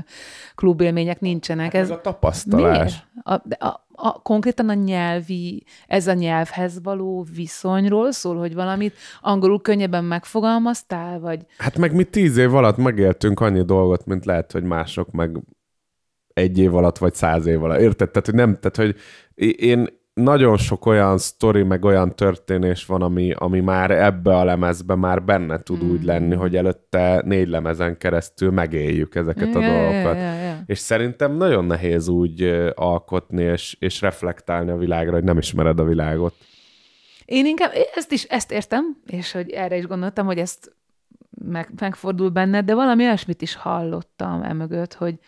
klubélmények nincsenek. Hát ez, ez a tapasztalás. Miért? A, a, a, konkrétan a nyelvi, ez a nyelvhez való viszonyról szól, hogy valamit angolul könnyebben megfogalmaztál, vagy... Hát meg mi tíz év alatt megéltünk annyi dolgot, mint lehet, hogy mások meg egy év alatt, vagy száz év alatt. Érted? Tehát, hogy nem, tehát, hogy én nagyon sok olyan sztori, meg olyan történés van, ami, ami már ebbe a lemezbe már benne tud mm. úgy lenni, hogy előtte négy lemezen keresztül megéljük ezeket yeah, a dolgokat. Yeah, yeah, yeah. És szerintem nagyon nehéz úgy alkotni és, és reflektálni a világra, hogy nem ismered a világot. Én inkább ezt is ezt értem, és hogy erre is gondoltam, hogy ezt meg, megfordul benned, de valami olyasmit is hallottam emögött, hogy,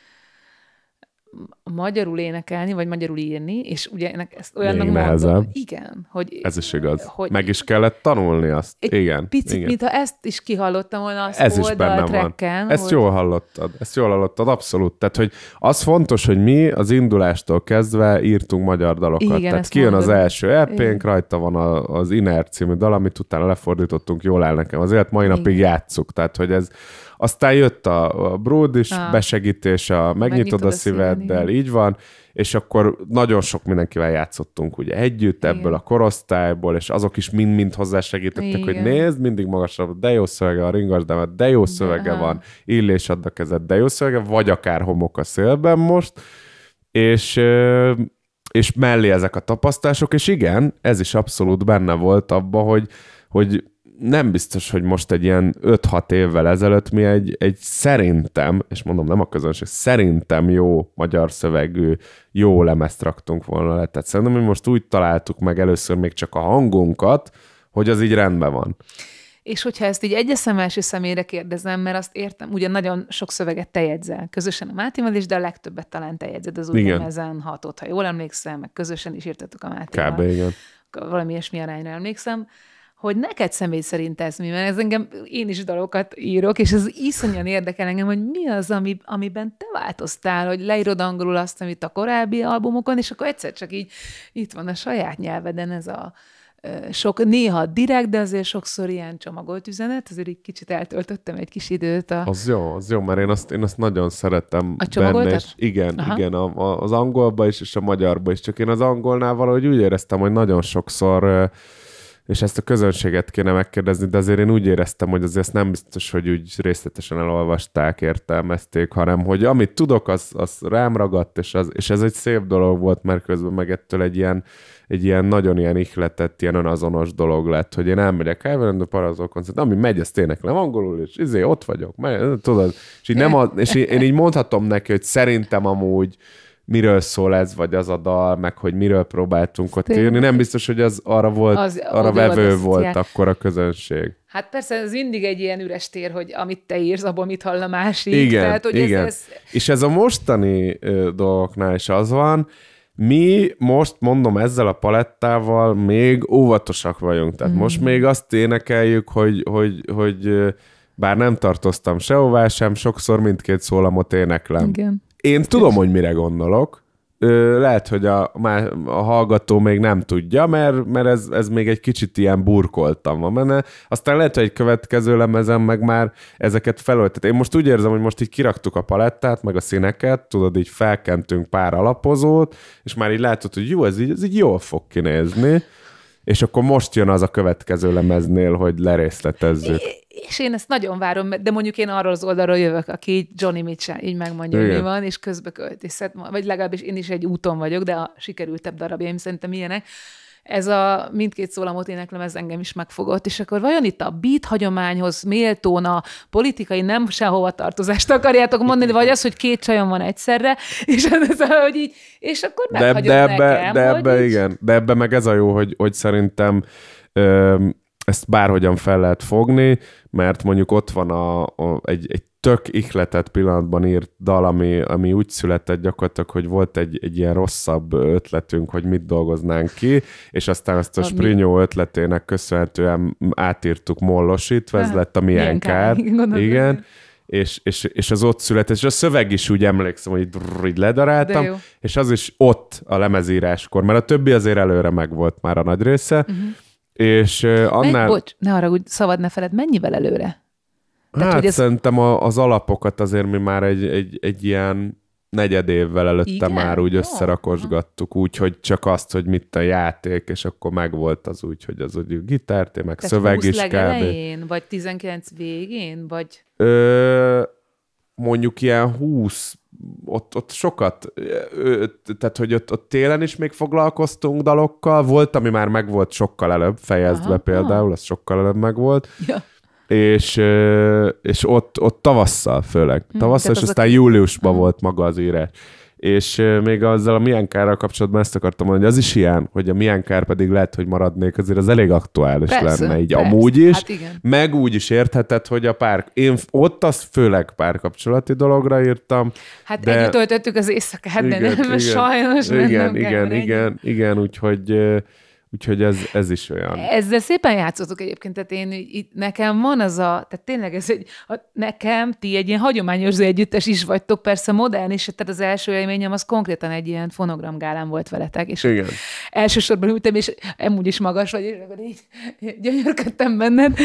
magyarul énekelni, vagy magyarul írni, és ugye ennek ezt olyan Még mondom, igen, hogy... Ez is igaz. Hogy Meg is kellett tanulni azt. Egy igen. Picit, igen. mintha ezt is kihallottam volna az Ez is benne trekken, Ezt hogy... jól hallottad, ezt jól hallottad, abszolút. Tehát, hogy az fontos, hogy mi az indulástól kezdve írtunk magyar dalokat. Igen, Tehát kijön mondod. az első rp e rajta van az Inert című dal, amit utána lefordítottunk, jól áll nekem. Azért mai igen. napig játsszuk. Tehát, hogy ez aztán jött a, a Brood is, a. besegítés, a megnyitod, megnyitod a szíveddel, így van, és akkor nagyon sok mindenkivel játszottunk ugye együtt, igen. ebből a korosztályból, és azok is mind-mind hozzásegítettek, igen. hogy nézd, mindig magasabb, de jó szövege a ringas, de jó szövege Aha. van, illés add a kezed, de jó szövege, vagy akár homok a szélben most, és és mellé ezek a tapasztalások, és igen, ez is abszolút benne volt abban, hogy, hogy nem biztos, hogy most egy ilyen 5-6 évvel ezelőtt mi egy, egy szerintem, és mondom nem a közönség, szerintem jó magyar szövegű, jó lemezt raktunk volna le. Tehát szerintem mi most úgy találtuk meg először még csak a hangunkat, hogy az így rendben van. És hogyha ezt így egyeszem első személyre kérdezem, mert azt értem, ugye nagyon sok szöveget te jegyzel, közösen a Mátival is, de a legtöbbet talán te jegyzed az ezen hatot, ha jól emlékszem, meg közösen is írtatok a Mátival. Kb. igen. Valami ilyesmi arányra emlékszem hogy neked személy szerint ez mi, mert ez engem, én is dalokat írok, és ez iszonyan érdekel engem, hogy mi az, ami, amiben te változtál, hogy leírod angolul azt, amit a korábbi albumokon, és akkor egyszer csak így itt van a saját nyelveden ez a sok, néha direkt, de azért sokszor ilyen csomagolt üzenet, azért így kicsit eltöltöttem egy kis időt. A... Az jó, az jó, mert én azt, én azt nagyon szerettem a benne, és igen, Aha. igen, a, a, az angolba is, és a magyarba is, csak én az angolnál valahogy úgy éreztem, hogy nagyon sokszor uh, és ezt a közönséget kéne megkérdezni, de azért én úgy éreztem, hogy azért ezt nem biztos, hogy úgy részletesen elolvasták, értelmezték, hanem hogy amit tudok, az, az rám ragadt, és, az, és ez egy szép dolog volt, mert közben meg ettől egy ilyen, egy ilyen nagyon ilyen ihletett, ilyen önazonos dolog lett, hogy én elmegyek Heaven a Parazol koncert, ami megy, ezt nem angolul, és izé, ott vagyok, megy, tudod, és, így nem a, és én így mondhatom neki, hogy szerintem amúgy miről szól ez, vagy az a dal, meg hogy miről próbáltunk ott kijönni. Nem biztos, hogy az arra volt, az, arra vevő volt jár. akkor a közönség. Hát persze, ez mindig egy ilyen üres tér, hogy amit te írsz, abból mit hall a másik. Igen, Tehát, hogy igen. Ez, ez... És ez a mostani dolgoknál is az van, mi most, mondom, ezzel a palettával még óvatosak vagyunk. Tehát mm. most még azt énekeljük, hogy, hogy, hogy bár nem tartoztam sehová sem, sokszor mindkét szólamot éneklem. Igen. Én tudom, hogy mire gondolok. Lehet, hogy a, a hallgató még nem tudja, mert, mert ez, ez még egy kicsit ilyen burkoltam van benne. Aztán lehet, hogy egy következő lemezem meg már ezeket felöltet. Én most úgy érzem, hogy most így kiraktuk a palettát, meg a színeket, tudod, így felkentünk pár alapozót, és már így látod, hogy jó, ez így, ez így jól fog kinézni. És akkor most jön az a következő lemeznél, hogy lerészletezzük és én ezt nagyon várom, de mondjuk én arról az oldalról jövök, aki így Johnny Mitchell, így megmondja, hogy mi van, és közbeköltészet, vagy legalábbis én is egy úton vagyok, de a sikerültebb darabjaim szerintem ilyenek ez a mindkét szólamot éneklem, ez engem is megfogott, és akkor vajon itt a beat hagyományhoz méltón a politikai nem sehova tartozást akarjátok mondani, vagy az, hogy két csajom van egyszerre, és ez, hogy így, és akkor meghagyom de, de ebbe, nekem, de ebbe, igen, de ebbe meg ez a jó, hogy, hogy szerintem öm, ezt bárhogyan fel lehet fogni, mert mondjuk ott van a, a, egy, egy tök ihletett pillanatban írt dal, ami, ami úgy született gyakorlatilag, hogy volt egy, egy ilyen rosszabb ötletünk, hogy mit dolgoznánk ki, és aztán ezt a, Sprinyó ötletének köszönhetően átírtuk mollosítva, ez lett a milyen kár. Igen és, és, és az ott született, és a szöveg is úgy emlékszem, hogy drrr, így ledaráltam, és az is ott a lemezíráskor, mert a többi azért előre megvolt már a nagy része, uh-huh és annál... Menj, bocs, ne arra úgy szabad ne feled, mennyivel előre? Tehát, hát hogy ez... szerintem a, az alapokat azért mi már egy, egy, egy ilyen negyed évvel előtte Igen? már úgy összerakosgattuk, úgyhogy csak azt, hogy mit a játék, és akkor megvolt az úgy, hogy az úgy gitárt, meg Tehát szöveg is kell. vagy 19 végén, vagy... Ö, mondjuk ilyen 20 ott, ott sokat, tehát hogy ott, ott télen is még foglalkoztunk dalokkal, volt, ami már megvolt sokkal előbb, fejezd be például, az sokkal előbb megvolt. Ja és, és ott, ott tavasszal főleg. Hm, tavasszal, és aztán a... júliusban volt maga az írás és még azzal a Miankárral kapcsolatban ezt akartam mondani, hogy az is ilyen, hogy a Miankár pedig lehet, hogy maradnék, azért az elég aktuális persze, lenne így persze. amúgy is, hát igen. meg úgy is értheted, hogy a pár, én ott az főleg párkapcsolati dologra írtam. Hát de... együtt töltöttük az éjszakát, igen, nem, igen, sajnos igen, nem, igen, igen, igen, igen, úgyhogy Úgyhogy ez, ez is olyan. Ezzel szépen játszottuk egyébként, tehát én, itt, nekem van az a, tehát tényleg ez egy, a, nekem ti egy ilyen hagyományos együttes is vagytok, persze modern is, tehát az első élményem az konkrétan egy ilyen fonogramgálán volt veletek, és Igen. elsősorban ültem, és emúgy is magas vagy, és akkor így gyönyörködtem benned.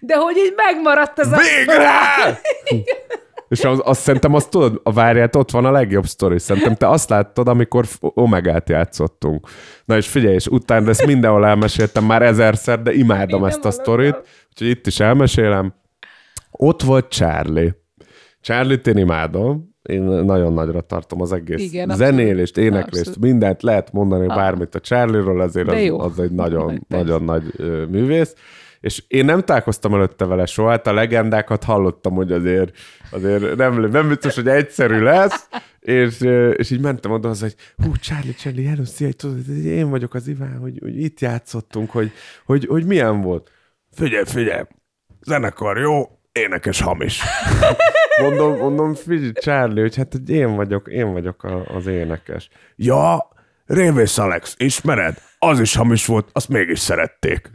De, de hogy így megmaradt az Végre! a... Végre! És az, azt szerintem azt tudod, a várját ott van a legjobb sztori. Szerintem te azt láttad, amikor Omegát játszottunk. Na és figyelj, és utána ezt mindenhol elmeséltem már ezerszer, de imádom Én ezt a sztorit, úgyhogy itt is elmesélem. Ott volt Charlie. Charlie-t én imádom, én nagyon nagyra tartom az egész Igen, zenélést, éneklést, abszolút. mindent lehet mondani, ah. bármit a Charlie-ról, ezért az, az egy nagyon, hát nagyon nagy művész és én nem találkoztam előtte vele soha, hát a legendákat hallottam, hogy azért, azért nem, nem biztos, hogy egyszerű lesz, és, és így mentem oda, az, hogy hú, Charlie, Charlie, hello, szia, tudod, én vagyok az Iván, hogy, hogy itt játszottunk, hogy, hogy, hogy milyen volt. Figyelj, figyelj, zenekar jó, énekes hamis. mondom, mondom, figyelj, Charlie, hogy hát hogy én vagyok, én vagyok a, az énekes. Ja, Révész Alex, ismered? Az is hamis volt, azt mégis szerették.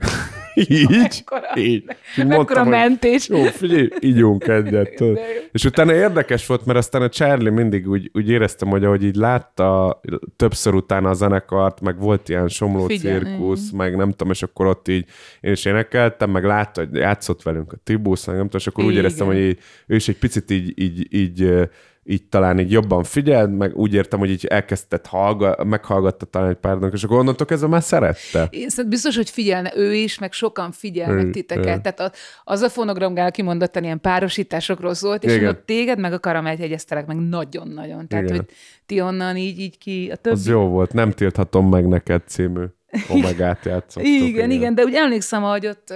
így, mekkora, így. mekkora mentés. jó, figyelj, ígyunk egyet. És utána érdekes volt, mert aztán a Charlie mindig úgy, úgy éreztem, hogy ahogy így látta többször utána a zenekart, meg volt ilyen somló Figyel, cirkusz, meg nem tudom, és akkor ott így én is énekeltem, meg látta, hogy játszott velünk a Tibusz, meg nem tudom, és akkor Igen. úgy éreztem, hogy így, ő is egy picit így, így, így így talán így jobban figyeld, meg úgy értem, hogy így elkezdett hallga, meghallgatta talán egy pár és akkor ez kezdve már szerette. Én szóval biztos, hogy figyelne ő is, meg sokan figyelnek titeket. Ő. Tehát a, az a aki kimondottan ilyen párosításokról szólt, és ott téged meg a karamelt jegyeztelek meg nagyon-nagyon. Tehát, Igen. hogy ti onnan így, így ki a többi. Az jó volt, nem tilthatom meg neked című. Omegát játszottuk. Igen, igen, igen, de úgy emlékszem, ahogy ott,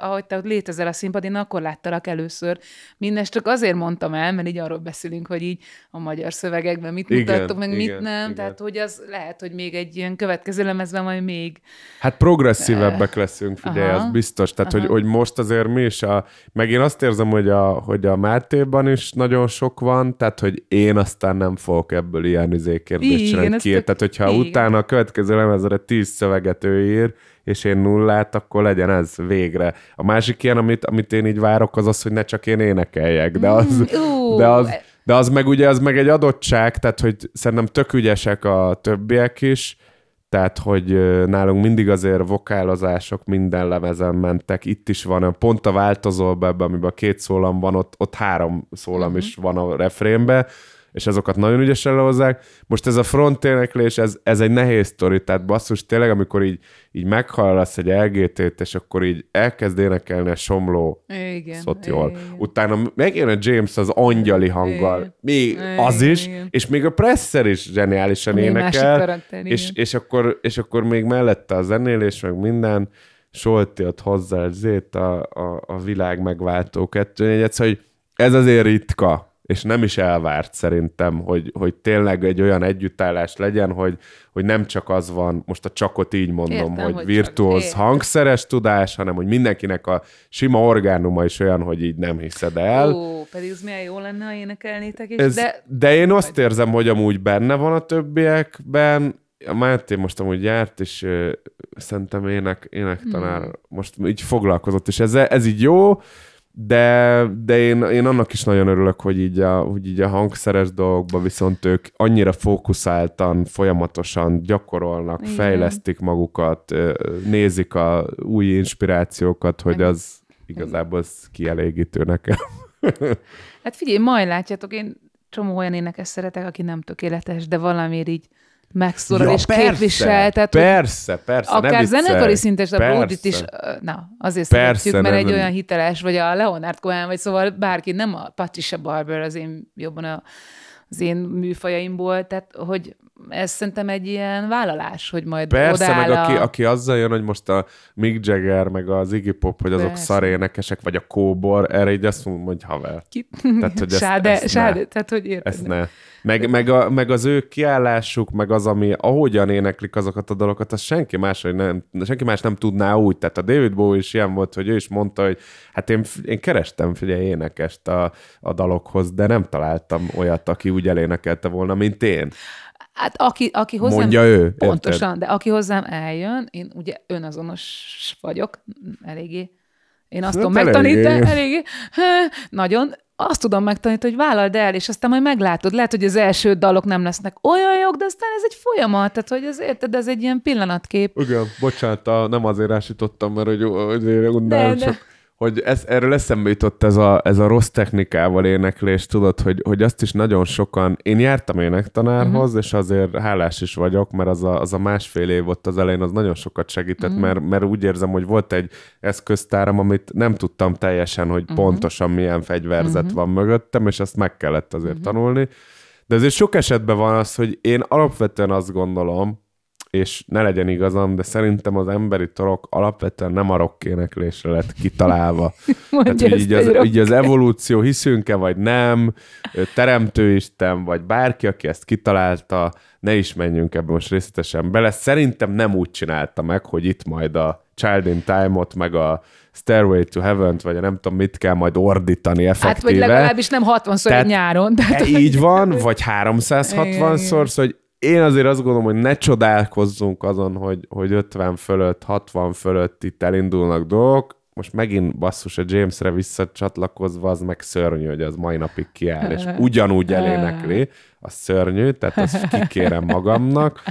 ahogy te ott létezel a színpadén, akkor láttalak először. Mindest csak azért mondtam el, mert így arról beszélünk, hogy így a magyar szövegekben mit igen, mutattok, meg igen, mit nem, igen. tehát hogy az lehet, hogy még egy ilyen következő lemezben majd még... Hát progresszívebbek leszünk, ugye, az biztos. Tehát, hogy, hogy most azért mi is a... Meg én azt érzem, hogy a, hogy a Mátéban is nagyon sok van, tehát, hogy én aztán nem fogok ebből ilyen izékérdést igen, csinálni Tehát, hogyha igen. utána a következő lemezre tíz szöveg szöveget ő ír, és én nullát, akkor legyen ez végre. A másik ilyen, amit, amit én így várok, az az, hogy ne csak én énekeljek, de az, mm, de az, de az meg ugye, az meg egy adottság, tehát hogy szerintem tök ügyesek a többiek is, tehát, hogy nálunk mindig azért vokálozások minden lemezen mentek, itt is van, pont a változóban, ebben, amiben két szólam van, ott, ott három szólam mm-hmm. is van a refrénben, és azokat nagyon ügyesen lehozzák. Most ez a front éneklés, ez, ez egy nehéz sztori, tehát basszus, tényleg, amikor így, így meghallasz egy LGT-t, és akkor így elkezd énekelni a somló igen, szotjól. Igen. Utána megjön a James az angyali hanggal, igen, még igen, az is, igen. és még a Presser is zseniálisan még énekel, és, és, akkor, és akkor még mellette a zenélés, meg minden, Solti ott hozzá, zét a, a, a világ megváltó kettőnyegyet, szóval, hogy ez azért ritka, és nem is elvárt szerintem, hogy, hogy tényleg egy olyan együttállás legyen, hogy, hogy nem csak az van, most a csakot így mondom, Értem, hogy, hogy virtuóz csak, hangszeres tudás, hanem hogy mindenkinek a sima orgánuma is olyan, hogy így nem hiszed el. Ó, pedig ez milyen jó lenne, ha énekelnétek is. Ez, de... de én azt érzem, hogy amúgy benne van a többiekben, a Máté most amúgy járt, és ö, szerintem ének, tanár hmm. most így foglalkozott, és ez, ez így jó, de, de én, én annak is nagyon örülök, hogy így, a, hogy így a hangszeres dolgokban viszont ők annyira fókuszáltan, folyamatosan gyakorolnak, Igen. fejlesztik magukat, nézik a új inspirációkat, hogy az igazából az kielégítő nekem. Hát figyelj, majd látjátok, én csomó olyan énekes szeretek, aki nem tökéletes, de valamiért így megszólal ja, és persze, képvisel. Tehát, persze, persze, Akár nem zenekari szinten, a bódit is, na, azért persze, szeretjük, mert nem, egy olyan hiteles, vagy a Leonard Cohen, vagy szóval bárki, nem a Patricia Barber az én jobban a, az én műfajaimból, tehát hogy ez szerintem egy ilyen vállalás, hogy majd Persze, meg a... aki, aki azzal jön, hogy most a Mick Jagger, meg az Iggy Pop, hogy azok Persze. szarénekesek, vagy a kóbor, erre így azt mondom, hogy haver. Ki... Tehát, hogy ezt, sáde, ezt sáde, ne. tehát, hogy érted. Ezt ne. Meg, meg, a, meg, az ő kiállásuk, meg az, ami ahogyan éneklik azokat a dalokat, az senki más, hogy nem, senki más nem tudná úgy. Tehát a David Bowie is ilyen volt, hogy ő is mondta, hogy hát én, én kerestem figyelj énekest a, a dalokhoz, de nem találtam olyat, aki úgy elénekelte volna, mint én. Hát aki, aki hozzám... Mondja ő. Pontosan, érted? de aki hozzám eljön, én ugye önazonos vagyok, eléggé. Én azt hát tudom megtanítani, eléggé. Nagyon, azt tudom megtanítani, hogy vállald el, és aztán majd meglátod. Lehet, hogy az első dalok nem lesznek olyan jók, de aztán ez egy folyamat, tehát hogy ez, érted, ez egy ilyen pillanatkép. Igen, bocsánat, nem azért ásítottam, mert hogy azért undálom, csak... De hogy ez, erről eszembe jutott ez a, ez a rossz technikával éneklés, tudod, hogy, hogy azt is nagyon sokan, én jártam énektanárhoz, uh-huh. és azért hálás is vagyok, mert az a, az a másfél év ott az elején az nagyon sokat segített, uh-huh. mert, mert úgy érzem, hogy volt egy eszköztáram, amit nem tudtam teljesen, hogy uh-huh. pontosan milyen fegyverzet uh-huh. van mögöttem, és ezt meg kellett azért uh-huh. tanulni. De azért sok esetben van az, hogy én alapvetően azt gondolom, és ne legyen igazam, de szerintem az emberi torok alapvetően nem a rockéneklésre lett kitalálva. Tehát, hogy így, az, így az evolúció, hiszünk-e vagy nem, teremtőisten vagy bárki, aki ezt kitalálta, ne is menjünk ebbe most részletesen bele. Szerintem nem úgy csinálta meg, hogy itt majd a Child in Time-ot, meg a Stairway to Heaven-t, vagy nem tudom mit kell majd ordítani effektíve. Hát, vagy legalábbis nem 60-szor nyáron. Tehát, e- így van, vagy 360-szor, szóval, hogy én azért azt gondolom, hogy ne csodálkozzunk azon, hogy, hogy 50 fölött, 60 fölött itt elindulnak dolgok. Most megint basszus a Jamesre visszacsatlakozva, az meg szörnyű, hogy az mai napig kiáll, és ugyanúgy elénekli. Az szörnyű, tehát azt kikérem magamnak.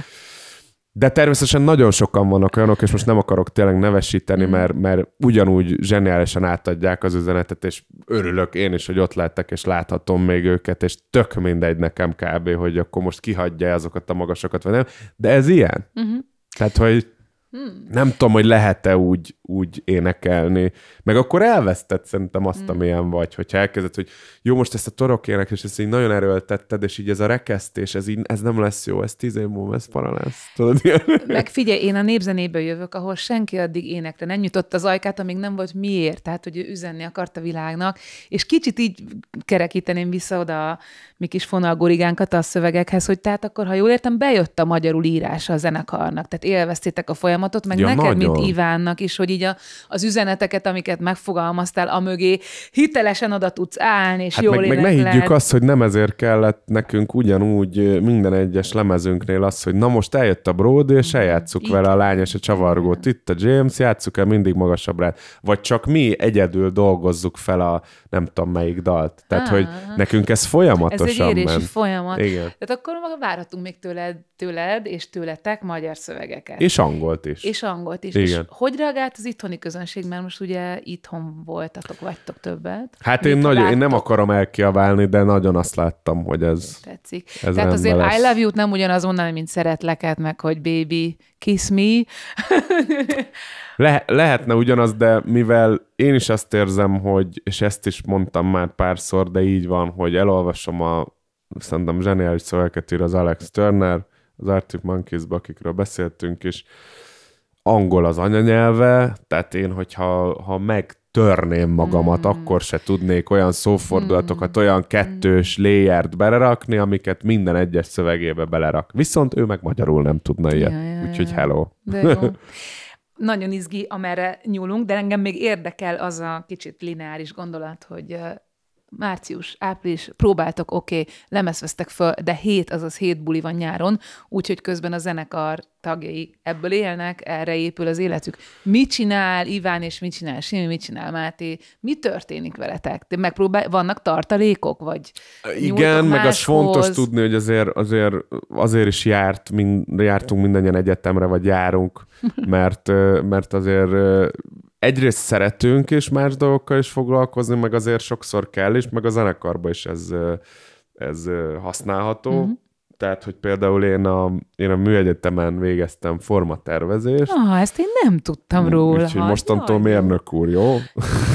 De természetesen nagyon sokan vannak olyanok, és most nem akarok tényleg nevesíteni, mm. mert, mert ugyanúgy zseniálisan átadják az üzenetet, és örülök én is, hogy ott lettek, és láthatom még őket, és tök mindegy nekem kb., hogy akkor most kihagyja -e azokat a magasokat, vagy nem. De ez ilyen. Uh-huh. Tehát, hogy hmm. nem tudom, hogy lehet-e úgy úgy énekelni. Meg akkor elvesztett szerintem azt, mm. amilyen vagy, hogyha elkezdett, hogy jó, most ezt a torok és ezt így nagyon erőltetted, és így ez a rekesztés, ez, így, ez nem lesz jó, ez tíz év múlva, ez para lesz. Tudod, Meg figyelj, én a népzenéből jövök, ahol senki addig énekre nem nyitott az ajkát, amíg nem volt miért, tehát hogy ő üzenni akart a világnak, és kicsit így kerekíteném vissza oda a mi kis fonalgorigánkat a szövegekhez, hogy tehát akkor, ha jól értem, bejött a magyarul írása a zenekarnak, tehát élveztétek a folyamatot, meg ja, neked, nagyon. mint Ivánnak is, hogy így így a, az üzeneteket, amiket megfogalmaztál a mögé, hitelesen oda tudsz állni, és hát jól meg, meg ne higgyük azt, hogy nem ezért kellett nekünk ugyanúgy minden egyes lemezünknél az, hogy na most eljött a Brody, és eljátszuk itt. vele a lány és a csavargót, itt a James, játsszuk el mindig magasabbra. Vagy csak mi egyedül dolgozzuk fel a nem tudom melyik dalt. Tehát, ah, hogy nekünk ez folyamatosan Ez egy érési ment. folyamat. Igen. Tehát akkor maga várhatunk még tőled, tőled és tőletek magyar szövegeket. És angolt is. És angolt is. Igen. És hogy reagált az itthoni közönség, mert most ugye itthon voltatok, vagytok többet. Hát én, nagyon, én nem akarom elkiabálni, de nagyon azt láttam, hogy ez Tetszik. Ez Tehát azért lesz. I love you-t nem ugyanaz mondani, mint szeretleket, meg hogy baby, kiss me. Le- lehetne ugyanaz, de mivel én is azt érzem, hogy, és ezt is mondtam már párszor, de így van, hogy elolvasom a szerintem zseniális szöveket ír az Alex Turner, az Arctic Monkeys-ba, akikről beszéltünk is, angol az anyanyelve, tehát én, hogyha ha megtörném magamat, mm. akkor se tudnék olyan szófordulatokat, mm. olyan hmm. kettős léjert belerakni, amiket minden egyes szövegébe belerak. Viszont ő meg magyarul nem tudna ilyet, ja, ja, ja. úgyhogy hello. De jó. Nagyon izgi, amerre nyúlunk, de engem még érdekel az a kicsit lineáris gondolat, hogy március, április, próbáltok, oké, okay, lemezt föl, de hét, azaz hét buli van nyáron, úgyhogy közben a zenekar tagjai ebből élnek, erre épül az életük. Mit csinál Iván, és mit csinál Simi, mit csinál Máté? Mi történik veletek? De megpróbál, vannak tartalékok, vagy Igen, meg az fontos tudni, hogy azért, azért, azért is járt, mind, jártunk mindannyian egyetemre, vagy járunk, mert, mert azért egyrészt szeretünk is más dolgokkal is foglalkozni, meg azért sokszor kell is, meg a zenekarban is ez, ez használható. Mm-hmm. Tehát, hogy például én a, én a műegyetemen végeztem formatervezést. Ah, ezt én nem tudtam mm, róla. Úgyhogy hát mostantól jaj, mérnök úr, jó?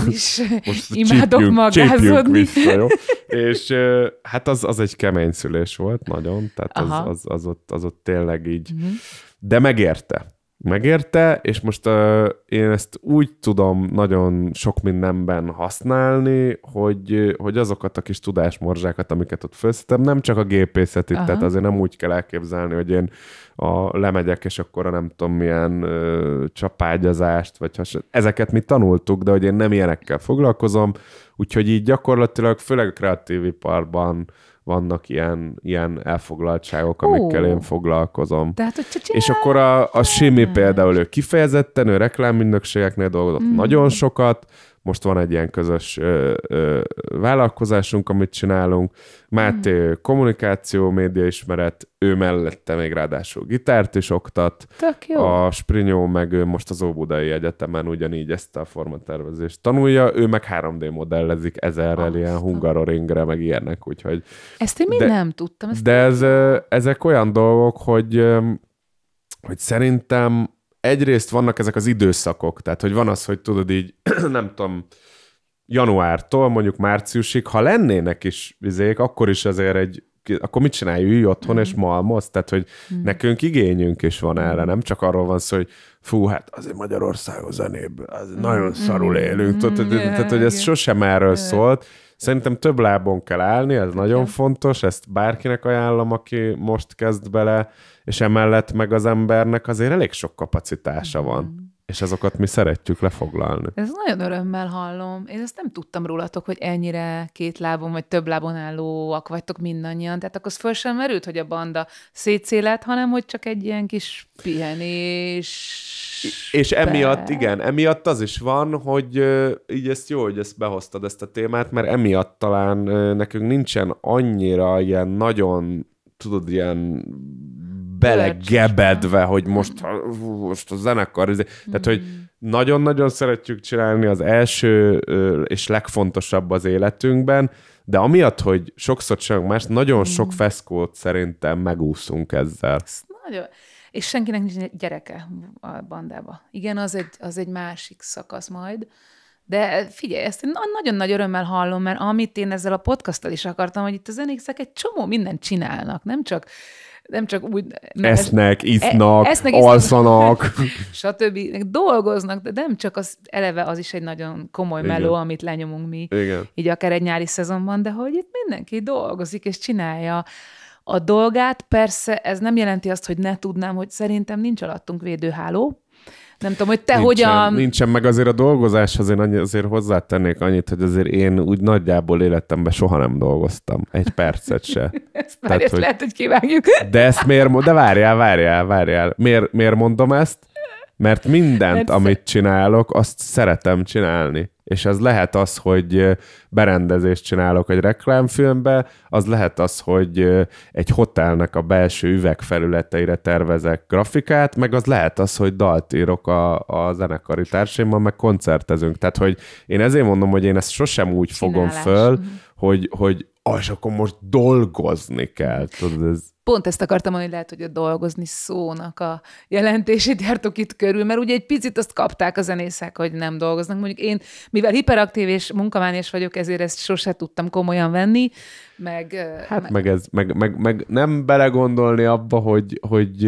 És Most imádok csípjük, magázodni. Csípjük vissza, jó? És hát az, az egy kemény szülés volt, nagyon. Tehát az, az, az, ott, az ott tényleg így. Uh-huh. De megérte megérte, és most uh, én ezt úgy tudom nagyon sok mindenben használni, hogy, hogy azokat a kis tudásmorzsákat, amiket ott felszettem, nem csak a gépészetit, Aha. tehát azért nem úgy kell elképzelni, hogy én a, lemegyek, és akkor a nem tudom milyen ö, csapágyazást, vagy has, ezeket mi tanultuk, de hogy én nem ilyenekkel foglalkozom, úgyhogy így gyakorlatilag, főleg a kreatív iparban vannak ilyen, ilyen elfoglaltságok, amikkel Ó, én foglalkozom. Tehát, hogy és akkor a, a Simi például ő kifejezetten, ő reklámügynökségeknél dolgozott mm. nagyon sokat, most van egy ilyen közös ö, ö, vállalkozásunk, amit csinálunk. Máté mm. kommunikáció, média ismeret, ő mellette még ráadásul gitárt is oktat. Tök jó. A Sprinyó meg ő most az Óbudai Egyetemen ugyanígy ezt a formatervezést tanulja, ő meg 3D modellezik ezerrel, Aztán. ilyen hungaroringre, meg ilyenek, úgyhogy... Ezt én mind de, nem tudtam. Ezt de ez, ezek olyan dolgok, hogy hogy szerintem egyrészt vannak ezek az időszakok, tehát hogy van az, hogy tudod így, nem tudom, januártól mondjuk márciusig, ha lennének is vizék, akkor is azért egy akkor mit csinálj, ülj otthon mm. és mhm. malmoz? Tehát, hogy mm. nekünk igényünk is van mhm. erre, nem csak arról van szó, hogy fú, hát azért Magyarországon zenébb, az mm. nagyon mhm. szarul élünk, mm. tudod, yeah, tehát, hogy ez yeah. sosem erről yeah. szólt. Szerintem több lábon kell állni, ez nagyon fontos, ezt bárkinek ajánlom, aki most kezd bele és emellett meg az embernek azért elég sok kapacitása mm. van. És azokat mi szeretjük lefoglalni. Ez nagyon örömmel hallom. Én ezt nem tudtam rólatok, hogy ennyire két lábon vagy több lábon állóak vagytok mindannyian. Tehát akkor az föl sem merült, hogy a banda szétszélet, hanem hogy csak egy ilyen kis pihenés. És emiatt, igen, emiatt az is van, hogy így ezt jó, hogy ezt behoztad ezt a témát, mert emiatt talán nekünk nincsen annyira ilyen nagyon, tudod, ilyen belegebedve, hogy most, most a zenekar. Mm. Tehát, hogy hmm. nagyon-nagyon szeretjük csinálni az első és legfontosabb az életünkben, de amiatt, hogy sokszor csinálunk más, nagyon sok hmm. feszkót szerintem megúszunk ezzel. Nagyon. És senkinek nincs gyereke a bandába. Igen, az egy, az egy másik szakasz majd, de figyelj, ezt én nagyon nagy örömmel hallom, mert amit én ezzel a podcasttal is akartam, hogy itt a zenészek egy csomó mindent csinálnak, nem csak nem csak úgy... E- esznek, isznak, esznek, alszanak. stb. Dolgoznak, de nem csak az, eleve az is egy nagyon komoly Igen. meló, amit lenyomunk mi, Igen. így akár egy nyári szezonban, de hogy itt mindenki dolgozik és csinálja a dolgát. Persze ez nem jelenti azt, hogy ne tudnám, hogy szerintem nincs alattunk védőháló, nem tudom, hogy te nincsen, hogyan... Nincsen meg azért a dolgozás, azért, annyi, azért hozzátennék annyit, hogy azért én úgy nagyjából életemben soha nem dolgoztam. Egy percet se. ezt már Tehát, ezt hogy... lehet, hogy kivágjuk. de ezt miért... De várjál, várjál, várjál. Miért, miért mondom ezt? Mert mindent, Mert amit csinálok, azt szeretem csinálni. És ez lehet az, hogy berendezést csinálok egy reklámfilmbe, az lehet az, hogy egy hotelnek a belső üvegfelületeire tervezek grafikát, meg az lehet az, hogy dalt írok a, a zenekari társaimmal, meg koncertezünk. Tehát, hogy én ezért mondom, hogy én ezt sosem úgy Csinálás. fogom föl, mhm. hogy, hogy az akkor most dolgozni kell. Tudod, ez pont ezt akartam mondani, hogy lehet, hogy a dolgozni szónak a jelentését jártok itt körül, mert ugye egy picit azt kapták a zenészek, hogy nem dolgoznak. Mondjuk én, mivel hiperaktív és munkamányos vagyok, ezért ezt sose tudtam komolyan venni, meg... Hát meg, meg, ez, meg, meg, meg nem belegondolni abba, hogy, hogy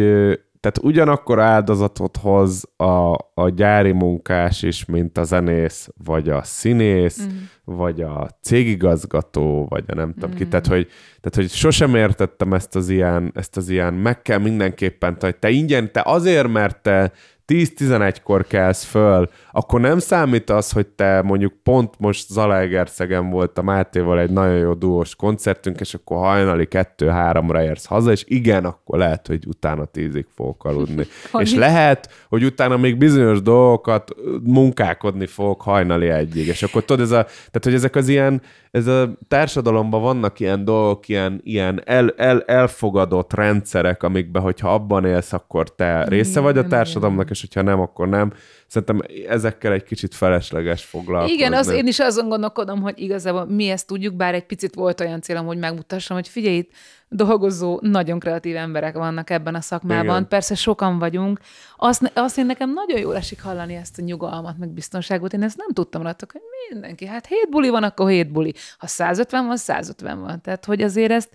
tehát ugyanakkor áldozatot hoz a, a gyári munkás is, mint a zenész, vagy a színész, mm. vagy a cégigazgató, vagy a nem tudom mm. ki. Mhm. Tehát hogy, tehát, hogy sosem értettem ezt az ilyen, ezt az ilyen, meg kell mindenképpen, tehát, hogy te ingyen, te azért, mert te 10-11-kor kelsz föl, akkor nem számít az, hogy te mondjuk pont most Zalaegerszegen volt a Mátéval egy nagyon jó duós koncertünk, és akkor hajnali 2-3-ra érsz haza, és igen, akkor lehet, hogy utána 10-ig fogok aludni. és lehet, hogy utána még bizonyos dolgokat munkálkodni fogok hajnali egyig. És akkor tudod, ez a, tehát, hogy ezek az ilyen, ez a társadalomban vannak ilyen dolgok, ilyen, ilyen el, el, elfogadott rendszerek, amikben, hogyha abban élsz, akkor te része vagy a társadalomnak, és hogyha nem, akkor nem. Szerintem ezekkel egy kicsit felesleges foglalkozni. Igen, az én is azon gondolkodom, hogy igazából mi ezt tudjuk, bár egy picit volt olyan célom, hogy megmutassam, hogy figyelj, itt dolgozó, nagyon kreatív emberek vannak ebben a szakmában. Igen. Persze sokan vagyunk. Azt, azt én nekem nagyon jól esik hallani ezt a nyugalmat, meg biztonságot. Én ezt nem tudtam rajtok, hogy mindenki, hát hét buli van, akkor hét buli. Ha 150 van, 150 van. Tehát, hogy azért ezt